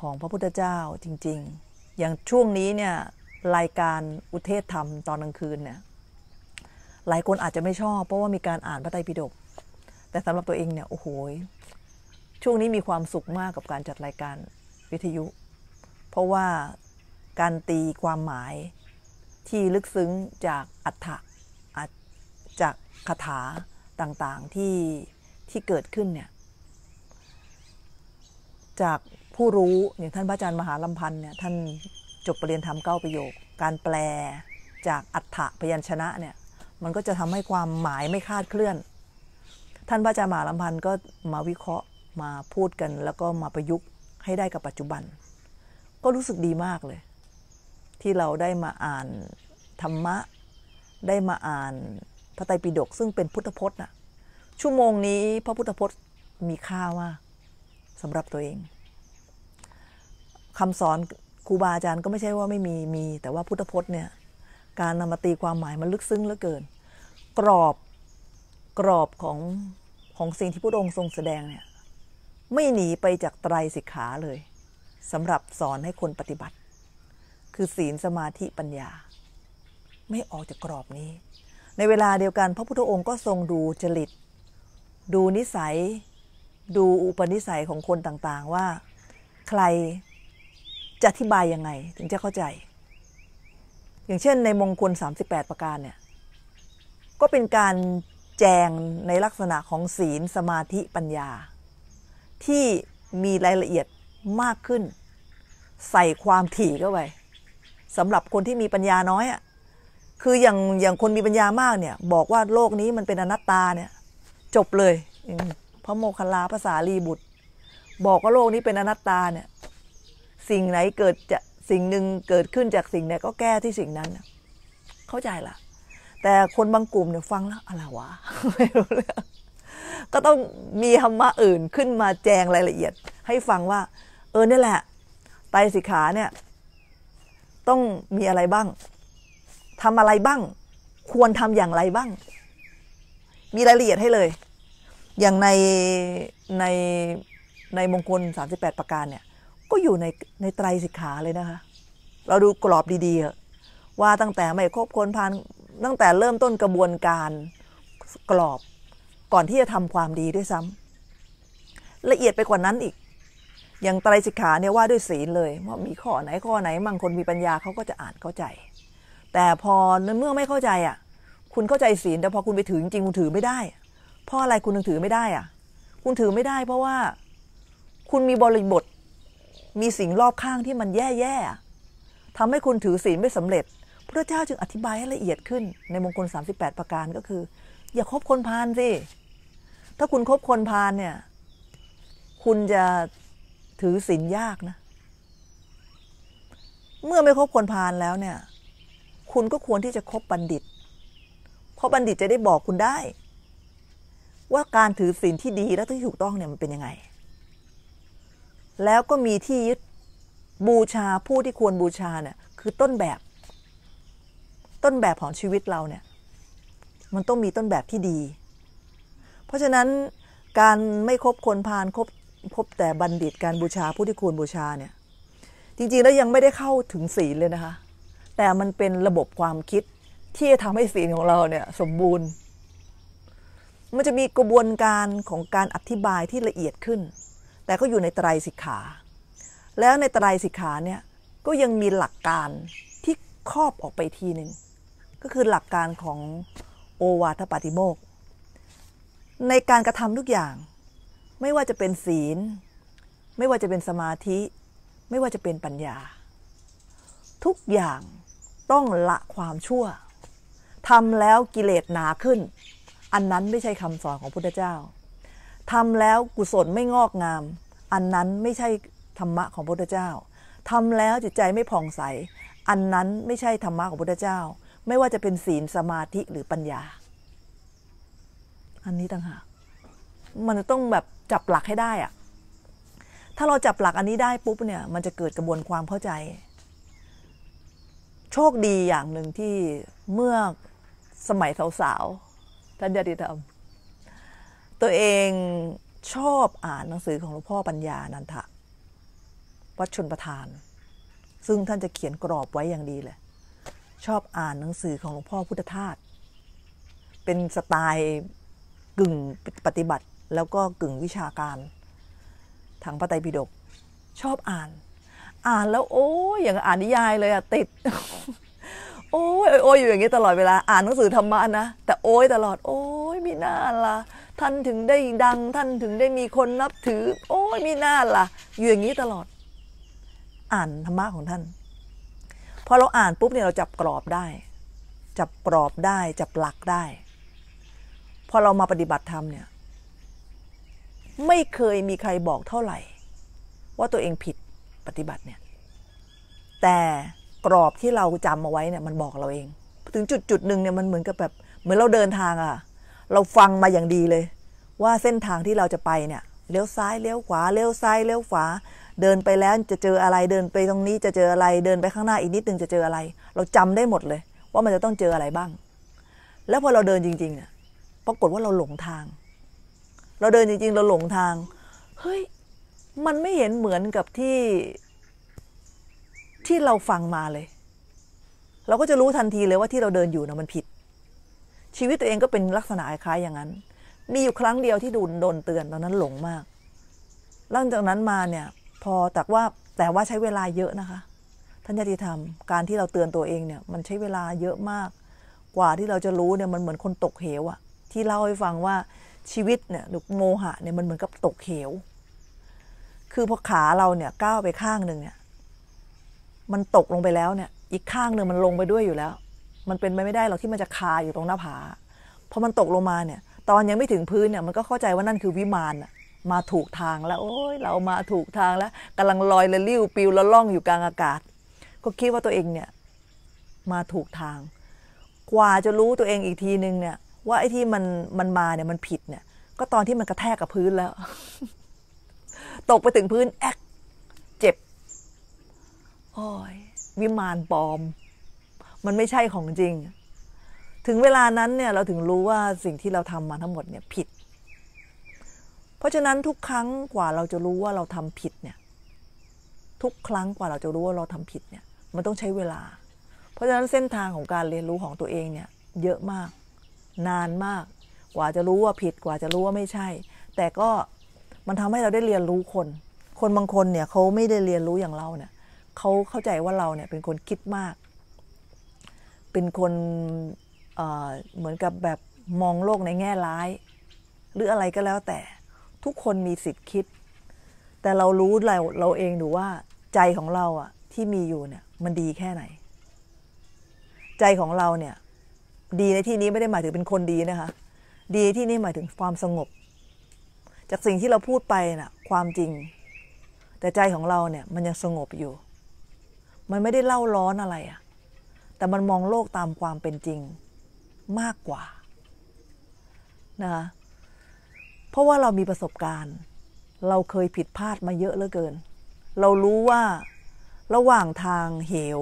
ของพระพุทธเจ้าจริง ๆ อย่างช่วงนี้เนี่ยรายการอุเทศธรรมตอนกลางคืนเนี่ยหลายคนอาจจะไม่ชอบเพราะว่ามีการอ่านพระไตรปิฎก แต่สำหรับตัวเองเนี่ยโอ้โหช่วงนี้มีความสุขมากกับการจัดรายการวิทยุ เพราะว่าการตีความหมายที่ลึกซึ้งจากอัฏฐะจากคาถาต่าง ๆ ที่ที่เกิดขึ้นเนี่ยจาก ผู้รู้อย่างท่านพระอาจารย์มหาลำพันธ์เนี่ยท่านจบปรริญญาธรรมเก้าประโยค การแปลจากอัฏฐะพยัญชนะเนี่ยมันก็จะทำให้ความหมายไม่คาดเคลื่อน ท่านพระอาจารย์มหาลำพันธ์ก็มาวิเคราะห์มาพูดกันแล้วก็มาประยุกต์ให้ได้กับปัจจุบัน ก็รู้สึกดีมากเลย ที่เราได้มาอ่านธรรมะได้มาอ่านพระไตรปิฎกซึ่งเป็นพุทธพจน์น่ะชั่วโมงนี้พระพุทธพจน์มีค่ามากสำหรับตัวเองคำสอนครูบาอาจารย์ก็ไม่ใช่ว่าไม่มีมีแต่ว่าพุทธพจน์เนี่ย การนำมาตีความหมายมันลึกซึ้งเหลือเกิน กรอบกรอบของ ของสิ่งที่พระองค์ทรงแสดงเนี่ย ไม่หนีไปจากไตรสิกขาเลยสำหรับสอนให้คนปฏิบัติ คือศีลสมาธิปัญญา ไม่ออกจากกรอบนี้ ในเวลาเดียวกัน พระพุทธองค์ก็ทรงดูจริตดูนิสัยดูอุปนิสัยของคนต่างๆ ว่าใครจะอธิบายยังไงถึงจะเข้าใจ อย่างเช่นในมงคล 38 ประการเนี่ย ก็เป็นการแจงในลักษณะของศีลสมาธิปัญญา ที่มีรายละเอียดมากขึ้นใส่ความถี่เข้าไปสำหรับคนที่มีปัญญาน้อยอ่ะคืออย่างอย่างคนมีปัญญามากเนี่ย บอกว่าโลกนี้มันเป็นอนัตตาเนี่ย จบเลยระโมคคัลลาภาษาลีบุตร บอกว่าโลกนี้ เป็นอนัตตาเนี่ย สิ่งไหนเกิดจะสิ่งหนึ่งเกิดขึ้นจากสิ่งไหนก็แก้ที่สิ่งนั้นเข้าใจละแต่คนบางกลุ่มเนี่ยฟังแล้วอะไรวะไม่รู้เรื่องก็ต้องมีธรรมะอื่นขึ้นมาแจงรายละเอียด ให้ฟังว่า เออนี่แหละไตรสิกขาเนี่ย ต้องมีอะไรบ้างทำอะไรบ้าง ควรทำอย่างไรบ้าง มีรายละเอียดให้เลยอย่างในในในมงคล 38 ประการเนี่ยก็อยู่ในในไตรสิกขาเลยนะคะเราดูกรอบดีๆว่าตั้งแต่ไม่ครบคนพานตั้งแต่เริ่มต้นกระบวนการกรอบก่อนที่จะทำความดีด้วยซ้ำละเอียดไปกว่านั้นอีก อย่างไตรสิกขาเนี่ยว่าด้วยศีลเลยว่ามีข้อไหน ข้อไหนบางคนมีปัญญาเขาก็จะอ่านเข้าใจ แต่พอเมื่อไม่เข้าใจอ่ะคุณเข้าใจศีลแต่พอคุณไปถือจริงคุณถือไม่ได้พราะอะไรคุณถึงถือไม่ได้อ่ะ คุณถือไม่ได้เพราะว่าคุณมีบริบท มีสิ่งรอบข้างที่มันแย่ๆทำให้คุณถือศีลไม่สำเร็จพระเจ้าจึงอธิบายให้ละเอียดขึ้น ในมงคล38ประการก็คือ อย่าคบคนพาลสิถ้าคุณคบคนพาลเนี่ย คุณจะถือศีลยากนะเมื่อไม่คบคนพาลแล้วเนี่ย คุณก็ควรที่จะคบบัณฑิตเพราะบัณฑิตจะได้บอกคุณได้ว่าการถือศีลที่ดีและที่ถูกต้องเนี่ยมันเป็นยังไง แล้วก็มีที่ยึดบูชาผู้ที่ควรบูชาเนี่ยคือต้นแบบ ต้นแบบของชีวิตเราเนี่ยมันต้องมีต้นแบบที่ดี เพราะฉะนั้นการไม่คบคนพาลคบพบแต่บัณฑิตการบูชาผู้ที่ควรบูชาเนี่ยจริงๆแล้วยังไม่ได้เข้าถึงศีลเลยนะคะ แต่มันเป็นระบบความคิดที่จะทำให้ศีลของเราเนี่ยสมบูรณ์มันจะมีกระบวนการของการอธิบายที่ละเอียดขึ้น แต่ก็อยู่ในตรายสิกขา แล้วในตรายสิกขาเนี่ยก็ยังมีหลักการที่ครอบออกไปทีหนึ่ง ก็คือหลักการของโอวาทปาติโมก ในการกระทำทุกอย่าง ไม่ว่าจะเป็นศีล ไม่ว่าจะเป็นสมาธิ ไม่ว่าจะเป็นปัญญา ทุกอย่างต้องละความชั่วทำแล้วกิเลสหนาขึ้นอันนั้นไม่ใช่คำสอนของพุทธเจ้า ทำแล้วกุศลไม่งอกงาม อันนั้นไม่ใช่ธรรมะของพุทธเจ้า ทำแล้วจิตใจไม่ผ่องใส อันนั้นไม่ใช่ธรรมะของพุทธเจ้า ไม่ว่าจะเป็นศีลสมาธิหรือปัญญา อันนี้ต่างหาก มันต้องแบบจับหลักให้ได้อะ ถ้าเราจับหลักอันนี้ได้ปุ๊บเนี่ย มันจะเกิดกระบวนความเข้าใจ โชคดีอย่างหนึ่งที่เมื่อสมัยสาวท่านญาติธรรมตัวเองชอบอ่านหนังสือของหลวงพ่อปัญญานันทะวัดชนประทาน ซึ่งท่านจะเขียนกรอบไว้อย่างดีเลย ชอบอ่านหนังสือของหลวงพ่อพุทธทาส เป็นสไตล์กึ่งปฏิบัติ แล้วก็กึ่งวิชาการ ทางพระไตรปิฎกชอบอ่าน อ่านแล้วโอ้ยอย่างอ่านนิยายเลยอะติดโอ้ยโอ้ยอยู่อย่างนี้ตลอดเวลาอ่านหนังสือธรรมะนะแต่โอ้ยตลอด โอ้ยมีหน้าละท่านถึงได้ดังท่านถึงได้มีคนนับถือ โอ้ยมีหน้าละอยู่อย่างนี้ตลอด อ่านธรรมะของท่านพอเราอ่านปุ๊บเนี่ยเราจับกรอบได้จับกรอบได้จับหลักได้พอเรามาปฏิบัติธรรมเนี่ย ไม่เคยมีใครบอกเท่าไหร่ ว่าตัวเองผิดปฏิบัติเนี่ย แต่กรอบที่เราจำเอาไว้เนี่ย มันบอกเราเองถึงจุดจุดหนึ่งเนี่ยมันเหมือนกับแบบ เหมือนเราเดินทางอะเราฟังมาอย่างดีเลย ว่าเส้นทางที่เราจะไปเนี่ยเลี้ยวซ้ายเลี้ยวขวาเลี้ยวซ้ายเลี้ยวขวาเดินไปแล้วจะเจออะไรเดินไปตรงนี้จะเจออะไรเดินไปข้างหน้าอีกนิดนึงจะเจออะไร เราจำได้หมดเลย ว่ามันจะต้องเจออะไรบ้าง แล้วพอเราเดินจริงๆ เนี่ยปรากฏว่าเราหลงทาง เราเดินจริง ๆ เราหลงทางเฮ้ยมันไม่เห็นเหมือนกับที่ที่เราฟังมาเลย เราก็จะรู้ทันทีเลยว่าที่เราเดินอยู่นะมันผิด ชีวิตตัวเองก็เป็นลักษณะคล้ายอย่างนั้น มีอยู่ครั้งเดียวที่ดูโดนเตือนตอนนั้นหลงมาก หลังจากนั้นมาเนี่ยพอแต่ว่าแต่ว่าใช้เวลาเยอะนะคะ ท่านญาติธรรมการที่เราเตือนตัวเองเนี่ยมันใช้เวลาเยอะมาก กว่าที่เราจะรู้เนี่ยมันเหมือนคนตกเหวอะที่เล่าให้ฟังว่าชีวิตเนี่ยหรือโมหะเนี่ยมันเหมือนกับตกเหวคือพอขาเราเนี่ยก้าวไปข้างหนึ่งเนี่ยมันตกลงไปแล้วเนี่ยอีกข้างหนึ่งมันลงไปด้วยอยู่แล้ว มันเป็นไปไม่ได้หรอกที่มันจะคาอยู่ตรงหน้าผาพอมันตกลงมาเนี่ย ตอนยังไม่ถึงพื้นเนี่ยมันก็เข้าใจว่านั่นคือวิมานมาถูกทางแล้ว โอ้ยเรามาถูกทางแล้วกำลังลอยละลิ้วปิวละล่องอยู่กลางอากาศก็คิดว่าตัวเองเนี่ย มาถูกทาง กว่าจะรู้ตัวเองอีกทีนึงเนี่ยว่าไอ้ที่มันมันมาเนี่ยมันผิดเนี่ย ก็ตอนที่มันกระแทกกับพื้นแล้ว ตกไปถึงพื้นแอ๊กอยวิมานปลอม มันไม่ใช่ของจริง ถึงเวลานั้นเนี่ย เราถึงรู้ว่าสิ่งที่เราทำมาทั้งหมดเนี่ยผิด เพราะฉะนั้นทุกครั้งกว่าเราจะรู้ว่าเราทำผิดเนี่ย ทุกครั้งกว่าเราจะรู้ว่าเราทำผิดเนี่ย มันต้องใช้เวลา เพราะฉะนั้นเส้นทางของการเรียนรู้ของตัวเองเนี่ย เยอะมาก นานมาก กว่าจะรู้ว่าผิดกว่าจะรู้ว่าไม่ใช่ แต่ก็มันทำให้เราได้เรียนรู้คน คนบางคนเนี่ยเขาไม่ได้เรียนรู้อย่างเราเนี่ยเขาเข้าใจว่าเราเนี่ยเป็นคนคิดมาก เป็นคนเเหมือนกับแบบมองโลกในแง่ร้าย หรืออะไรก็แล้วแต่ทุกคนมีสิทธิ์คิด แต่เรารู้เราเราเองดูว่าใจของเราอะที่มีอยู่เนี่ย มันดีแค่ไหน ใจของเราเนี่ย ดีในที่นี้ไม่ได้หมายถึงเป็นคนดีนะคะ ดีที่นี่หมายถึงความสงบ จากสิ่งที่เราพูดไปนะ่ะความจริง แต่ใจของเราเนี่ยมันยังสงบอยู่มันไม่ได้เล่าร้อนอะไรอะแต่มันมองโลกตามความเป็นจริงมากกว่านะคะเพราะว่าเรามีประสบการณ์ เราเคยผิดพลาดมาเยอะเหลือเกิน เรารู้ว่าระหว่างทางเหว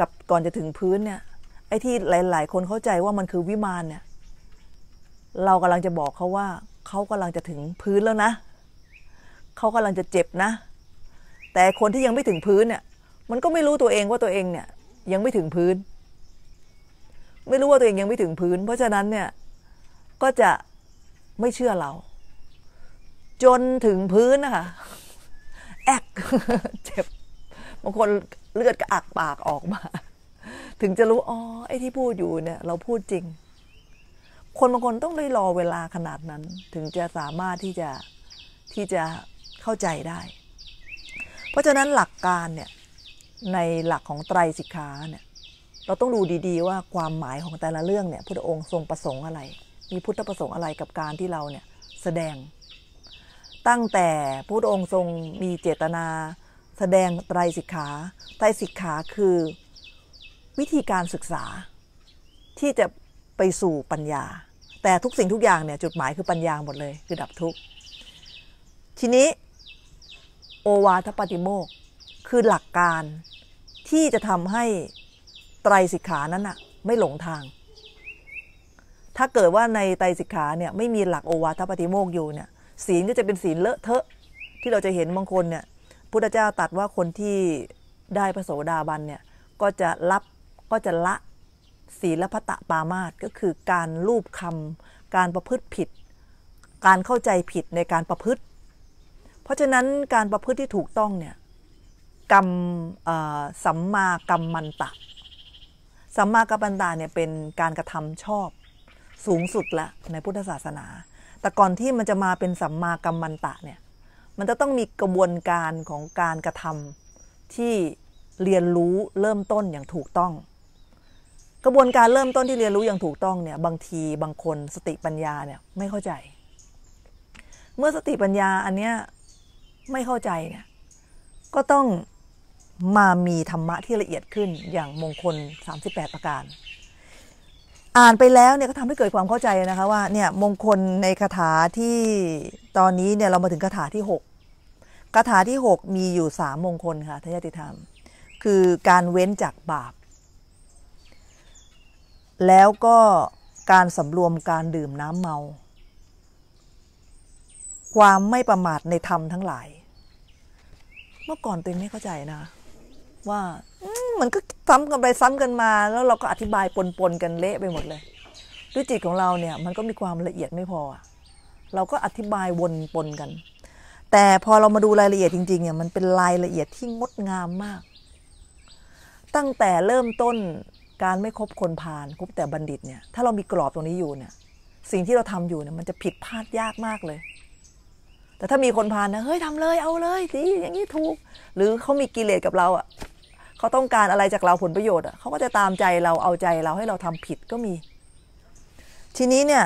กับก่อนจะถึงพื้นเนี่ย ไอ้ที่หลาย ๆ คนเข้าใจว่ามันคือวิมานเนี่ย เรากำลังจะบอกเขาว่าเขากำลังจะถึงพื้นแล้วนะ เขากำลังจะเจ็บนะ แต่คนที่ยังไม่ถึงพื้นเนี่ยมันก็ไม่รู้ตัวเองว่าตัวเองเนี่ย ยังไม่ถึงพื้น ไม่รู้ว่าตัวเองยังไม่ถึงพื้น เพราะฉะนั้นเนี่ย ก็จะไม่เชื่อเรา จนถึงพื้นนะคะแอกเจ็บบางคนเลือดกระอักปากออกมา ถึงจะรู้อ๋อไอ้ที่พูดอยู่เนี่ย เราพูดจริง คนบางคนต้องได้รอเวลาขนาดนั้น ถึงจะสามารถที่จะที่จะเข้าใจได้ เพราะฉะนั้นหลักการเนี่ยในหลักของไตรสิกขาเนี่ยเราต้องดูดีๆว่าความหมายของแต่ละเรื่องเนี่ยพระองค์ทรงประสงค์อะไร มีพุทธประสงค์อะไรกับการที่เราเนี่ยแสดงตั้งแต่พระองค์ทรง มีเจตนา แสดงไตรสิกขาไตรสิกขาคือวิธีการศึกษา ที่จะไปสู่ปัญญา แต่ทุกสิ่งทุกอย่างเนี่ยจุดหมายคือปัญญาหมดเลยคือดับทุกข์ทีนี้ โอวาทปฏิโมกคือหลักการที่จะทำให้ไตรสิกขานั้นอะไม่หลงทาง ถ้าเกิดว่าในไตรสิกขาเนี่ยไม่มีหลักโอวาทปฏิโมกอยู่เนี่ยศีลก็จะเป็นศีลเลอะเทอะที่เราจะเห็นบางคนเนี่ยพุทธเจ้าตัดว่าคนที่ได้พระโสดาบันเนี่ยก็จะรับก็จะละศีลพัตะปามาตก็คือการรูปคำ การประพฤติผิด การเข้าใจผิดในการประพฤติ เพราะฉะนั้นการประพฤติที่ถูกต้องเนี่ยกรรมสัมมากรรมมันตะสัมมากรรมมันตะเนี่ยเป็นการกระทำชอบสูงสุดละในพุทธศาสนา แต่ก่อนที่มันจะมาเป็นสัมมากรรมมันตะเนี่ยมันจะต้องมีกระบวนการของการกระทำ ที่เรียนรู้เริ่มต้นอย่างถูกต้อง กระบวนการเริ่มต้นที่เรียนรู้อย่างถูกต้องเนี่ยบางทีบางคนสติปัญญาเนี่ย ไม่เข้าใจ เมื่อสติปัญญาอันเนี้ยไม่เข้าใจเนี่ยก็ต้องมามีธรรมะที่ละเอียดขึ้นอย่างมงคล 38 ประการ อ่านไปแล้วเนี่ย ก็ทำให้เกิดความเข้าใจนะคะว่าเนี่ยมงคลในคาถาที่ตอนนี้เนี่ย เรามาถึงคาถาที่6คาถาที่ 6 มีอยู่3มงคลค่ะทายาติธรรม คือการเว้นจากบาป แล้วก็การสำรวมการดื่มน้ำเมา ความไม่ประมาทในธรรมทั้งหลาย เมื่อก่อนตัวเองไม่เข้าใจนะว่ามันก็ซ้ำกันไปซ้ำกันมาแล้วเราก็อธิบายปนๆกันเละไปหมดเลยด้วยจิตของเราเนี่ยมันก็มีความละเอียดไม่พอเราก็อธิบายวนปนกัน แต่พอเรามาดูรายละเอียดจริงๆเนี่ยมันเป็นรายละเอียดที่งดงามมาก ตั้งแต่เริ่มต้นการไม่คบคนพาลคบแต่บัณฑิตเนี่ยถ้าเรามีกรอบตรงนี้อยู่เนี่ย สิ่งที่เราทำอยู่เนี่ยมันจะผิดพลาดยากมากเลย แต่ถ้ามีคนพาลนะเฮ้ยทำเลยเอาเลยสิอย่างนี้ถูกหรือเขามีกิเลสกับเราอะเขาต้องการอะไรจากเราผลประโยชน์อ่ะเขาก็จะตามใจเราเอาใจเราให้เราทำผิดก็มี ทีนี้เนี่ย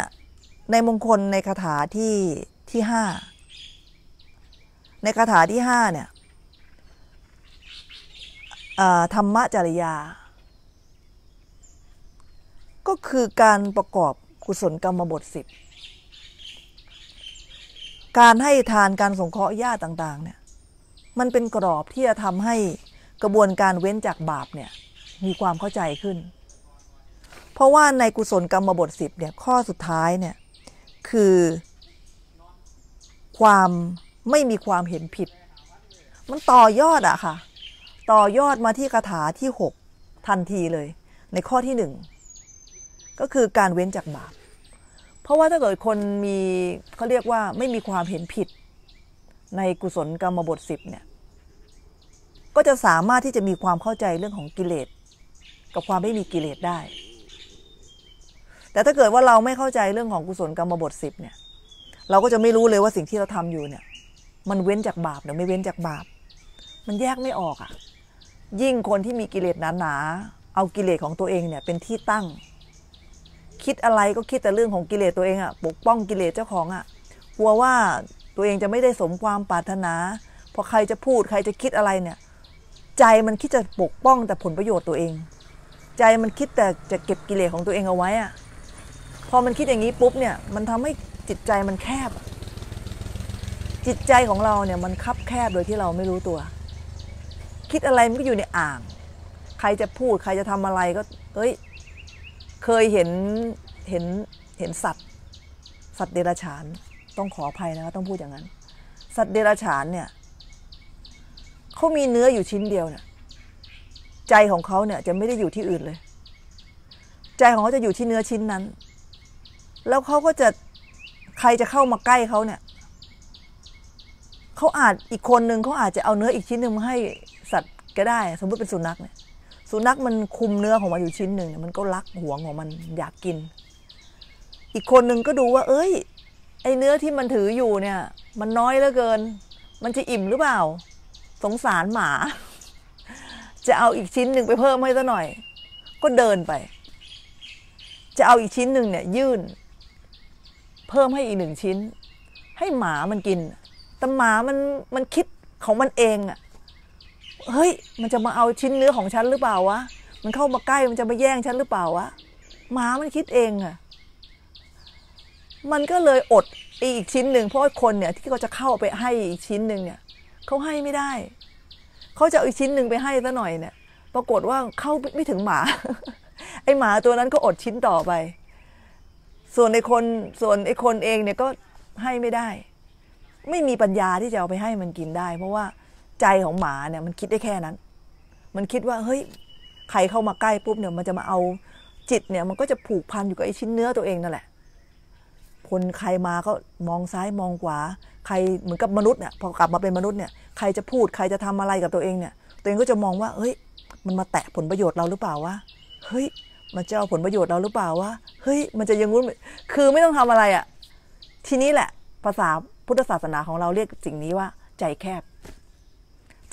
ในมงคลในคาถาที่ที่ห้าในคาถาที่ห้าเนี่ยธรรมจริยา ก็คือการประกอบกุศลกรรมบทสิบการให้ทานการสงเคราะห์ญาติต่าง ๆ เนี่ย มันเป็นกรอบที่จะทำให้กระบวนการเว้นจากบาปเนี่ย มีความเข้าใจขึ้น เพราะว่าในกุศลกรรมบทสิบเนี่ย ข้อสุดท้ายเนี่ย คือความไม่มีความเห็นผิด มันต่อยอดอะค่ะ ต่อยอดมาที่คาถาที่6ทันทีเลย ในข้อที่1ก็คือการเว้นจากบาป เพราะว่าถ้าเกิดคนมีเขาเรียกว่าไม่มีความเห็นผิด ในกุศลกรรมบท10เนี่ยก็จะสามารถที่จะมีความเข้าใจเรื่องของกิเลสกับความไม่มีกิเลสได้ แต่ถ้าเกิดว่าเราไม่เข้าใจเรื่องของกุศลกรรมบทสิบเนี่ย เราก็จะไม่รู้เลยว่าสิ่งที่เราทำอยู่เนี่ย มันเว้นจากบาปหรือไม่เว้นจากบาป มันแยกไม่ออกอะ่ะ ยิ่งคนที่มีกิเลสหนาๆ เอากิเลสของตัวเองเนี่ย เป็นที่ตั้ง คิดอะไรก็คิดแต่เรื่องของกิเลสตัวเองอะ่ะ ปกป้องกิเลสเจ้าของอะ่ะ กลัวว่าตัวเองจะไม่ได้สมความปรารถนาพอใครจะพูด ใครจะคิดอะไรเนี่ยใจมันคิดจะปกป้องแต่ผลประโยชน์ตัวเอง ใจมันคิดแต่จะเก็บกิเลสขของตัวเองเอาไว้อะพอมันคิดอย่างนี้ปุ๊บเนี่ย มันทำให้จิตใจมันแคบจิตใจของเราเนี่ยมันคับแคบโดยที่เราไม่รู้ตัว คิดอะไรมันก็อยู่ในอ่าง ใครจะพูดใครจะทำอะไรก็เอ้ยเคยเห็นเห็นเห็นสัตว์ สัตว์เดรัจฉานต้องขออภัยนะคะต้องพูดอย่างนั้น สัตว์เดรัจฉานเนี่ยเขามีเนื้ออยู่ชิ้นเดียวเนี่ยใจของเขาเนี่ยจะไม่ได้อยู่ที่อื่นเลย ใจของเขาจะอยู่ที่เนื้อชิ้นนั้น แล้วเขาก็จะใครจะเข้ามาใกล้เขาเนี่ย เขาอาจอีกคนหนึ่งเขาอาจจะเอาเนื้ออีกชิ้นหนึ่งมาให้สัตว์ก็ได้ สมมติเป็นสุนัขเนี่ยสุนัขมันคุมเนื้อของมันอยู่ชิ้นหนึ่งมันก็รักหวงของมันอยากกิน อีกคนหนึ่งก็ดูว่า เอ้ยไอเนื้อที่มันถืออยู่เนี่ย มันน้อยเหลือเกิน มันจะอิ่มหรือเปล่าสงสารหมา จะเอาอีกชิ้นหนึ่งไปเพิ่มให้ซะหน่อย ก็เดินไป จะเอาอีกชิ้นหนึ่งเนี่ยยื่น เพิ่มให้อีกหนึ่งชิ้น ให้หมามันกิน แต่หมามันมันคิดของมันเองอะเฮ้ยมันจะมาเอาชิ้นเนื้อของฉันหรือเปล่าวะมันเข้ามาใกล้มันจะมาแย่งฉันหรือเปล่าวะหมามันคิดเองอะมันก็เลยอดอีกชิ้นหนึ่ง เพราะคนเนี่ยที่เขาจะเข้าไปให้อีกชิ้นหนึ่งเนี่ยเขาให้ไม่ได้ เขาจะเอาอีกชิ้นหนึ่งไปให้ซะหน่อยเนี่ย ปรากฏว่าเข้าไม่ถึงหมา ไอหมาตัวนั้นก็อดชิ้นต่อไป ส่วนไอคน ส่วนไอคนเองเนี่ยก็ให้ไม่ได้ ไม่มีปัญญาที่จะเอาไปให้มันกินได้ เพราะว่าใจของหมาเนี่ยมันคิดได้แค่นั้น มันคิดว่า เฮ้ย ใครเข้ามาใกล้ปุ๊บเนี่ยมันจะมาเอาจิตเนี่ย มันก็จะผูกพันอยู่กับไอชิ้นเนื้อตัวเองนั่นแหละ คนใครมาก็มองซ้ายมองขวาใครเหมือนกับมนุษย์เนี่ยพอกลับมาเป็นมนุษย์เนี่ยใครจะพูดใครจะทำอะไรกับตัวเองเนี่ย ตัวเองก็จะมองว่าเฮ้ยมันมาแตะผลประโยชน์เราหรือเปล่าวะเฮ้ย มันจะเอาผลประโยชน์เราหรือเปล่าวะเฮ้ยมันจะยังงู้นคือไม่ต้องทำอะไรอะ่ะทีนี้แหละภาษาพุทธศาสนาของเราเรียกสิ่งนี้ว่า ใจแคบ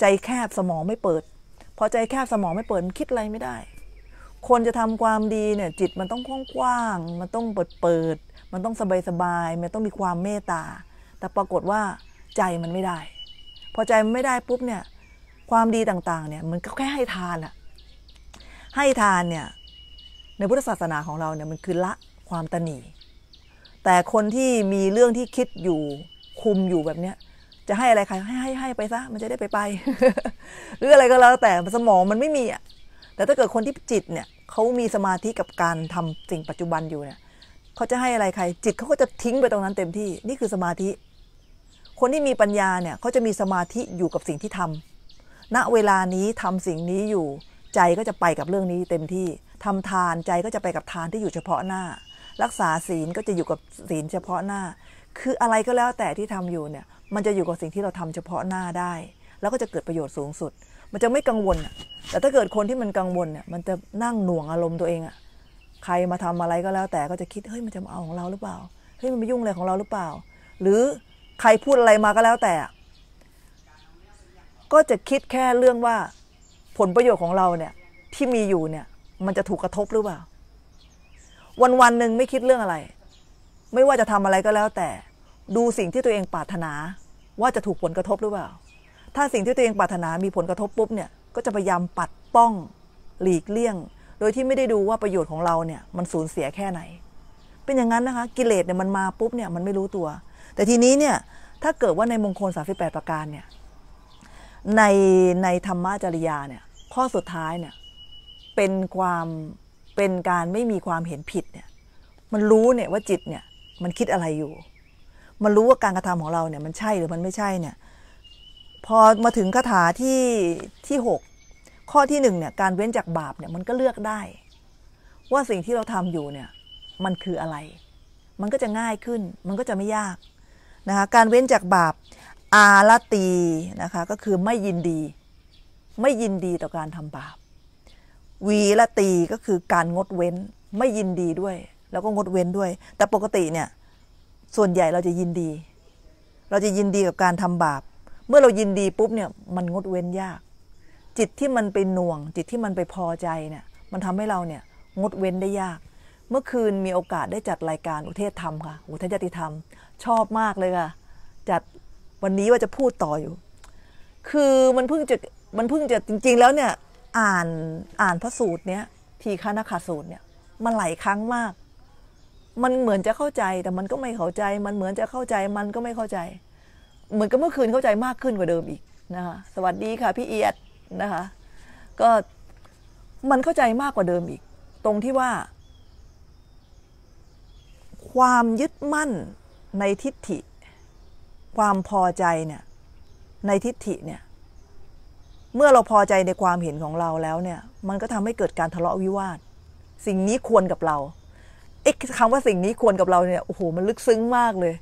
ใจแคบสมองไม่เปิดพอใจแคบสมองไม่เปิดมันคิดอะไรไม่ได้คนจะทำความดีเนี่ย จิตมันต้องกว้างมันต้องเปิดเปิดมันต้องสบายสบายมันต้องมีความเมตตาแต่ปรากฏว่าใจมันไม่ได้ พอใจมันไม่ได้ปุ๊บเนี่ยความดีต่างๆ เนี่ย มันก็แค่ให้ทานอะให้ทานเนี่ยในพุทธศาสนาของเราเนี่ยมันคือละความตนีแต่คนที่มีเรื่องที่คิดอยู่คุมอยู่แบบเนี้ยจะให้อะไรใครให้ให้ให้ไปซะมันจะได้ไปไปหรืออะไรก็แล้วแต่สมองมันไม่มีอ่ะแต่ถ้าเกิดคนที่จิตเนี่ยเขามีสมาธิกับการทำสิ่งปัจจุบันอยู่เนี่ยเขาจะให้อะไรใคร จิตเขาก็จะทิ้งไปตรงนั้นเต็มที่นี่คือสมาธิคนที่มีปัญญาเนี่ย เขาจะมีสมาธิอยู่กับสิ่งที่ทำ ณเวลานี้ทำสิ่งนี้อยู่ใจก็จะไปกับเรื่องนี้เต็มที่ทำทานใจก็จะไปกับทานที่อยู่เฉพาะหน้า รักษาศีลก็จะอยู่กับศีลเฉพาะหน้า คืออะไรก็แล้วแต่ที่ทำอยู่เนี่ย มันจะอยู่กับสิ่งที่เราทำเฉพาะหน้าได้ แล้วก็จะเกิดประโยชน์สูงสุด มันจะไม่กังวล แต่ถ้าเกิดคนที่มันกังวลเนี่ยมันจะนั่งหน่วงอารมณ์ตัวเองอะใครมาทำอะไรก็แล้ว แต่ก็จะคิดเฮ้ยมันจะมาเอาของเราหรือเปล่า เฮ้ยมันมายุ่งอะไรของเราหรือเปล่า หรือใครพูดอะไรมาก็แล้วแต่ ก็จะคิดแค่เรื่องว่า ผลประโยชน์ของเราเนี่ย ที่มีอยู่เนี่ย มันจะถูกกระทบหรือเปล่าวันวันหนึ่งไม่คิดเรื่องอะไร ไม่ว่าจะทำอะไรก็แล้วแต่ดูสิ่งที่ตัวเองปรารถนา ว่าจะถูกผลกระทบหรือเปล่าถ้าสิ่งที่ตัวเองปรารถนามีผลกระทบปุ๊บเนี่ย ก็จะพยายามปัดป้องหลีกเลี่ยง โดยที่ไม่ได้ดูว่าประโยชน์ของเราเนี่ย มันสูญเสียแค่ไหน เป็นอย่างนั้นนะคะ กิเลสเนี่ยมันมาปุ๊บเนี่ยมันไม่รู้ตัวแต่ทีนี้เนี่ยถ้าเกิดว่าในมงคล38ประการเนี่ยในในธรรมจริยาเนี่ยข้อสุดท้ายเนี่ยเป็นความเป็นการไม่มีความเห็นผิดเนี่ยมันรู้เนี่ยว่าจิตเนี่ยมันคิดอะไรอยู่ มันรู้ว่าการกระทำของเราเนี่ยมันใช่หรือมันไม่ใช่เนี่ยพอมาถึงคาถาที่ที่ 6 ข้อที่1เนี่ยการเว้นจากบาปเนี่ยมันก็เลือกได้ ว่าสิ่งที่เราทำอยู่เนี่ยมันคืออะไร มันก็จะง่ายขึ้น มันก็จะไม่ยากนะคะการเว้นจากบาปอาลตีนะคะก็คือไม่ยินดี ไม่ยินดีต่อการทำบาป วีละตีก็คือการงดเว้นไม่ยินดีด้วย แล้วก็งดเว้นด้วย แต่ปกติเนี่ยส่วนใหญ่เราจะยินดี เราจะยินดีกับการทำบาป เมื่อเรายินดีปุ๊บเนี่ยมันงดเว้นยาก จิตที่มันไปหน่วง จิตที่มันไปพอใจเนี่ยมันทำให้เราเนี่ยงดเว้นได้ยาก เมื่อคืนมีโอกาสได้จัดรายการอุเทศธรรมค่ะอุเทศยติธรรมชอบมากเลยค่ะจัดวันนี้ว่าจะพูดต่ออยู่ คือมันเพิ่งจะ มันเพิ่งจะจริง ๆ แล้วเนี่ย อ่าน อ่านพระสูตรเนี้ย ทีฆานาคาสูตรเนี่ย มันหลายครั้งมาก มันเหมือนจะเข้าใจแต่มันก็ไม่เข้าใจ มันเหมือนจะเข้าใจมันก็ไม่เข้าใจ เหมือนกับเมื่อคืนเข้าใจมากขึ้นกว่าเดิมอีก นะคะ สวัสดีค่ะพี่เอียดนะคะ ก็มันเข้าใจมากกว่าเดิมอีก ตรงที่ว่า ความยึดมั่นในทิฏฐิความพอใจเนี่ย ในทิฏฐิเนี่ยเมื่อเราพอใจในความเห็นของเราแล้วเนี่ย มันก็ทำให้เกิดการทะเลาะวิวาทสิ่งนี้ควรกับเราไอ้คำว่าสิ่งนี้ควรกับเราเนี่ยโอ้โหมันลึกซึ้งมากเลย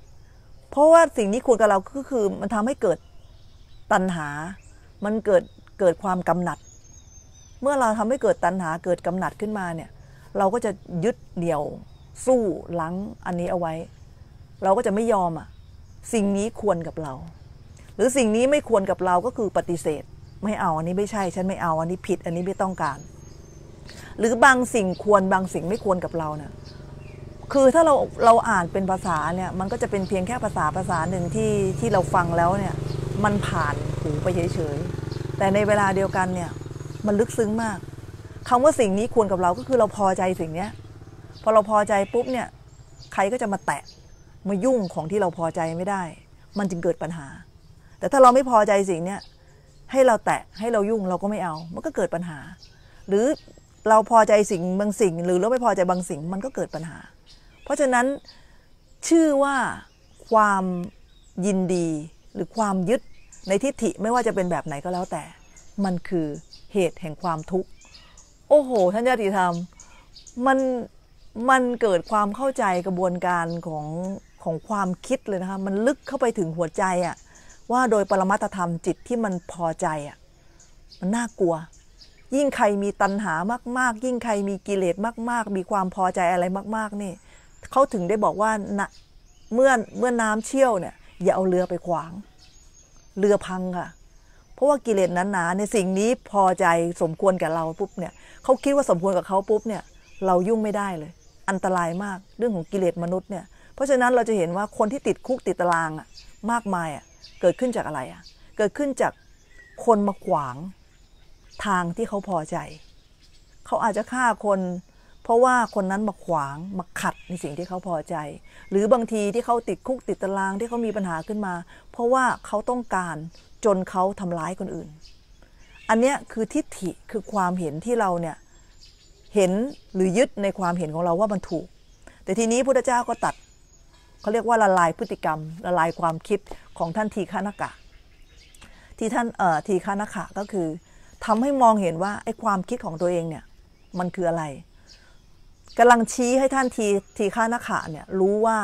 เพราะว่าสิ่งนี้ควรกับเราก็คือ มันทำให้เกิดตัณหา มันเกิดเกิดความกำหนัด เมื่อเราทำให้เกิดตัณหาเกิดกำหนัดขึ้นมาเนี่ย เราก็จะยึดเหนี่ยว สู้หลังอันนี้เอาไว้เราก็จะไม่ยอมอ่ะ สิ่งนี้ควรกับเรา หรือสิ่งนี้ไม่ควรกับเราก็คือปฏิเสธ ไม่เอาอันนี้ไม่ใช่ ฉันไม่เอาอันนี้ผิด อันนี้ไม่ต้องการ หรือบางสิ่งควรบางสิ่งไม่ควรกับเราเนะ่ะคือถ้าเราเราอ่านเป็นภาษาเนี่ย มันก็จะเป็นเพียงแค่ภาษาภาษาหนึ่งที่ที่เราฟังแล้วเนี่ย มันผ่านหูไปเฉยๆ แต่ในเวลาเดียวกันเนี่ย มันลึกซึ้งมาก คำว่าสิ่งนี้ควรกับเราก็คือเราพอใจสิ่งเนี้ยพอเราพอใจปุ๊บเนี่ย ใครก็จะมาแตะมายุ่งของที่เราพอใจไม่ได้ มันจึงเกิดปัญหา แต่ถ้าเราไม่พอใจสิ่งเนี้ยให้เราแตะให้เรายุ่งเราก็ไม่เอามันก็เกิดปัญหา หรือเราพอใจสิ่งบางสิ่ง หรือเราไม่พอใจบางสิ่งมันก็เกิดปัญหา เพราะฉะนั้นชื่อว่าความยินดีหรือความยึดในทิฏฐิไม่ว่าจะเป็นแบบไหนก็แล้วแต่ มันคือเหตุแห่งความทุกข์โอ้โหท่านญาติธรรมมันมันเกิดความเข้าใจกระบวนการของของความคิดเลยนะคะมันลึกเข้าไปถึงหัวใจอะว่าโดยปรมัตธรรมจิตที่มันพอใจอะมันน่ากลัว ยิ่งใครมีตัณหามากๆ ยิ่งใครมีกิเลสมาก ๆ มีความพอใจอะไรมากๆนี่เขาถึงได้บอกว่าเมื่อเมื่อน้ำเชี่ยวเนี่ยอย่าเอาเรือไปขวาง เรือพังค่ะเพราะว่ากิเลสนั้นหนาในสิ่งนี้พอใจสมควรกับเราปุ๊บเนี่ยเขาคิดว่าสมควรกับเขาปุ๊บเนี่ย เรายุ่งไม่ได้เลยอันตรายมากเรื่องของกิเลสมนุษย์เนี่ยเพราะฉะนั้นเราจะเห็นว่าคนที่ติดคุกติดตารางมากมายเกิดขึ้นจากอะไระเกิดขึ้นจากคนมาขวางทางที่เขาพอใจ เขาอาจจะฆ่าคน เพราะว่าคนนั้นมาขวาง มาขัดในสิ่งที่เขาพอใจ หรือบางทีที่เขาติดคุกติดตารางที่เขามีปัญหาขึ้นมา เพราะว่าเขาต้องการจนเขาทำร้ายคนอื่น อันนี้คือทิฏฐิคือความเห็นที่เราเนี่ยเห็นหรือยึดในความเห็นของเราว่ามันถูกแต่ทีนี้พุทธเจ้าก็ตัดเขาเรียกว่าละลายพฤติกรรมละลายความคิดของท่านทีฆานกะ ที่ท่านเอ่อทีฆานกะก็คือ ทำให้มองเห็นว่า ไอ้ความคิดของตัวเองเนี่ยมันคืออะไร กำลังชี้ให้ท่านทีทีฆานกะเนี่ยรู้ว่า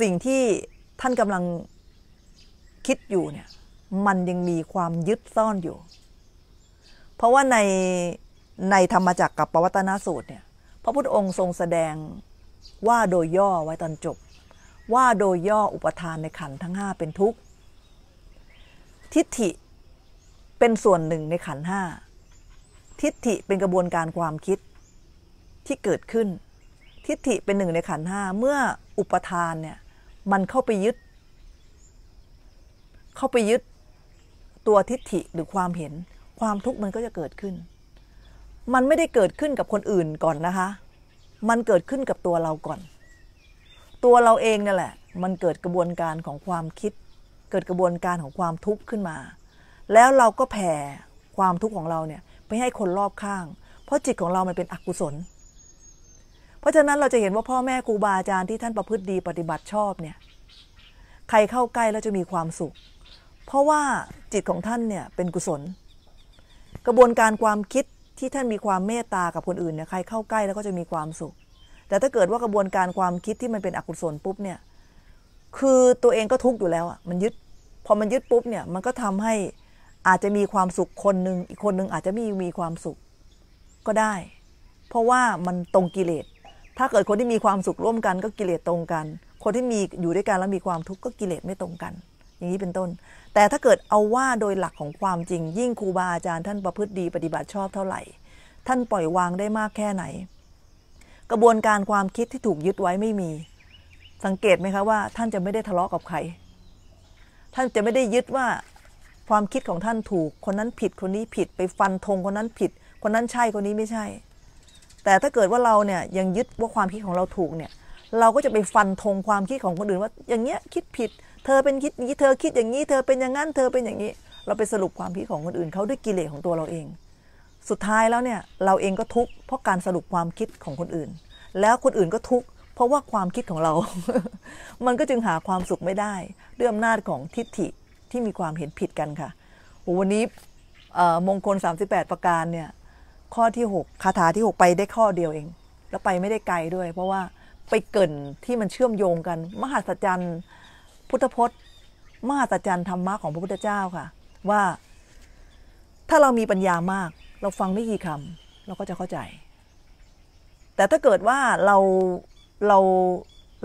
สิ่งที่ท่านกำลังคิดอยู่เนี่ยมันยังมีความยึดซ่อนอยู่ เพราะว่าในในธรรมจักรกับปวัตนสูตรเนี่ยพระพุทธองค์ทรงแสดงว่าโดยย่อไว้ตอนจบว่าโดยย่ออุปทานในขันทั้งห้าเป็นทุกข์ ทิฏฐิเป็นส่วนหนึ่งในขันห้าทิฏฐิเป็นกระบวนการความคิดที่เกิดขึ้น ทิฏฐิเป็นหนึ่งในขันห้าเมื่ออุปทานเนี่ย มันเข้าไปยึด เข้าไปยึดตัวทิฏฐิหรือความเห็นความทุกข์มันก็จะเกิดขึ้น มันไม่ได้เกิดขึ้นกับคนอื่นก่อนนะคะ มันเกิดขึ้นกับตัวเราก่อนตัวเราเองนี่แหละมันเกิดกระบวนการของความคิด เกิดกระบวนการของความทุกข์ขึ้นมา แล้วเราก็แผ่ความทุกข์ของเราเนี่ยไปให้คนรอบข้าง เพราะจิตของเรามันเป็นอกุศล เพราะฉะนั้นเราจะเห็นว่าพ่อแม่ครูบาอาจารย์ที่ท่านประพฤติดีปฏิบัติชอบเนี่ยใครเข้าใกล้แล้วจะมีความสุข เพราะว่าจิตของท่านเนี่ยเป็นกุศล กระบวนการความคิดที่ท่านมีความเมตตากับคนอื่นเนี่ยใครเข้าใกล้แล้วก็จะมีความสุขแต่ถ้าเกิดว่ากระบวนการความคิดที่มันเป็นอกุศลปุ๊บเนี่ย คือตัวเองก็ทุกข์อยู่แล้วอ่ะ มันยึด พอมันยึดปุ๊บเนี่ย มันก็ทำให้อาจจะมีความสุขคนหนึ่ง อีกคนหนึ่งอาจจะไม่มีความสุขก็ได้ เพราะว่ามันตรงกิเลส ถ้าเกิดคนที่มีความสุขร่วมกันก็กิเลสตรงกัน คนที่มีอยู่ด้วยกัน แล้วมีความทุกข์ก็กิเลสไม่ตรงกัน อย่างนี้เป็นต้น แต่ถ้าเกิดเอาว่าโดยหลักของความจริง ยิ่งครูบาอาจารย์ท่านประพฤติดีปฏิบัติชอบเท่าไหร่ ท่านปล่อยวางได้มากแค่ไหนกระบวนการความคิดที่ถูกยึดไว้ไม่มี สังเกตไหมคะว่า ท่านจะไม่ได้ทะเลาะกับใคร ท่านจะไม่ได้ยึดว่าความคิดของท่านถูกคนนั้นผิดคนนี้ผิด ไปฟันธงคนนั้นผิดคนนั้นใช่คนนี้ไม่ใช่ แต่ถ้าเกิดว่าเราเนี่ยยังยึดว่าความคิดของเราถูกเนี่ยเราก็จะไปฟันธงความคิดของคนอื่น ว่าอย่างเงี้ยคิดผิดเธอเป็นคิดนี้เธอคิดอย่างนี้เธอเป็นอย่างนั้นเธอเป็นอย่างนี้ เราไปสรุปความคิดของคนอื่นเขาด้วยกิเลสขของตัวเราเองสุดท้ายแล้วเนี่ยเราเองก็ทุกข์เพราะการสรุปความคิดของคนอื่น แล้วคนอื่นก็ทุกข์เพราะว่าความคิดของเรา มันก็จึงหาความสุขไม่ได้ด้วยอำนาจของทิฏฐิที่มีความเห็นผิดกันค่ะวันนี้มงคล38ประการเนี่ย ข้อที่6คาถาที่ 6 ไปได้ข้อเดียวเอง แล้วไปไม่ได้ไกลด้วย เพราะว่าไปเกินที่มันเชื่อมโยงกัน มหาสัจจร์พุทธพจน์ มหาสัจจร์ธรรมะของพระพุทธเจ้าค่ะ ว่า ถ้าเรามีปัญญามากเราฟังไม่กี่คำเราก็จะเข้าใจ แต่ถ้าเกิดว่าเราเรา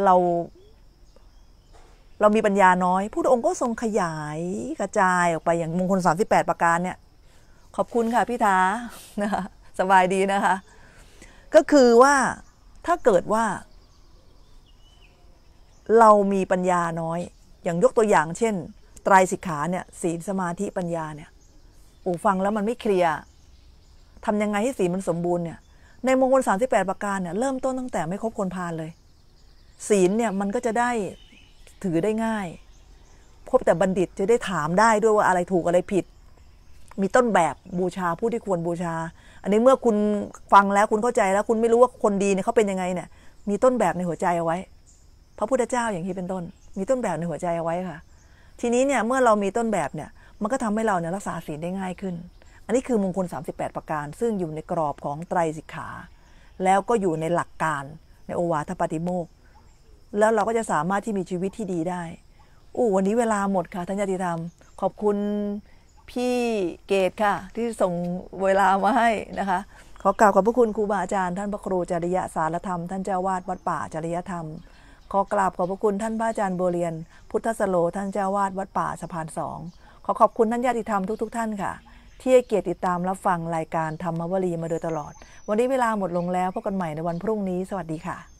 เรา เรามีปัญญาน้อยผู้องค์ก็ทรงขยายกระจายออกไปอย่างมงคล38ประการเนี่ย ขอบคุณค่ะพี่ท้านะคะสบายดีนะคะ ก็คือว่าถ้าเกิดว่า เรามีปัญญาน้อย อย่างยกตัวอย่างเช่นไตรสิกขาเนี่ยศีลสมาธิปัญญาเนี่ยอูฟังแล้วมันไม่เคลียรทำยังไงให้สีมันสมบูรณ์เนี่ย ในมงคลสามิบแปดประการเนี่ย เริ่มต้นตั้งแต่ไม่คบคนพาลเลย ศีลเนี่ยมันก็จะได้ถือได้ง่ายพบแต่บัณฑิตจะได้ถามได้ด้วยว่าอะไรถูกอะไรผิด มีต้นแบบบูชาผู้ที่ควรบูชา อันนี้เมื่อคุณฟังแล้วคุณเข้าใจแล้วคุณไม่รู้ว่าคนดีเนี่ยเขาเป็นยังไงเนี่ยมีต้นแบบในหัวใจเอาไว้พระพุทธเจ้าอย่างที่เป็นต้น มีต้นแบบในหัวใจเอาไว้ค่ะ ทีนี้เนี่ยเมื่อเรามีต้นแบบเนี่ย มันก็ทำให้เราเนี่ยรักษาศีลได้ง่ายขึ้นอันนี้คือมงคล38 ประการ ซึ่งอยู่ในกรอบของไตรสิกขา แล้วก็อยู่ในหลักการในโอวาทปฏิโมก แล้วเราก็จะสามารถที่มีชีวิตที่ดีได้อู้วันนี้เวลาหมดค่ะท่านญาติธรรม ขอบคุณพี่เกตค่ะ ที่ส่งเวลามาให้นะคะ ขอกล่าวขอบพระคุณครูบาอาจารย์ท่านพระครูจริยสารธรรม ท่านเจ้าวาดวัดป่าจริยธรรม ขอกราบขอบพระคุณท่านพระอาจารย์โบเรียน พุทธสโล ท่านเจ้าวาดวัดป่าสะพานสอง ขอขอบคุณท่านญาติธรรมทุก ๆ ท่านค่ะที่ให้เกียรติติดตามรับฟังรายการธรรมวลีมาโดยตลอด วันนี้เวลาหมดลงแล้ว พบกันใหม่ในวันพรุ่งนี้ สวัสดีค่ะ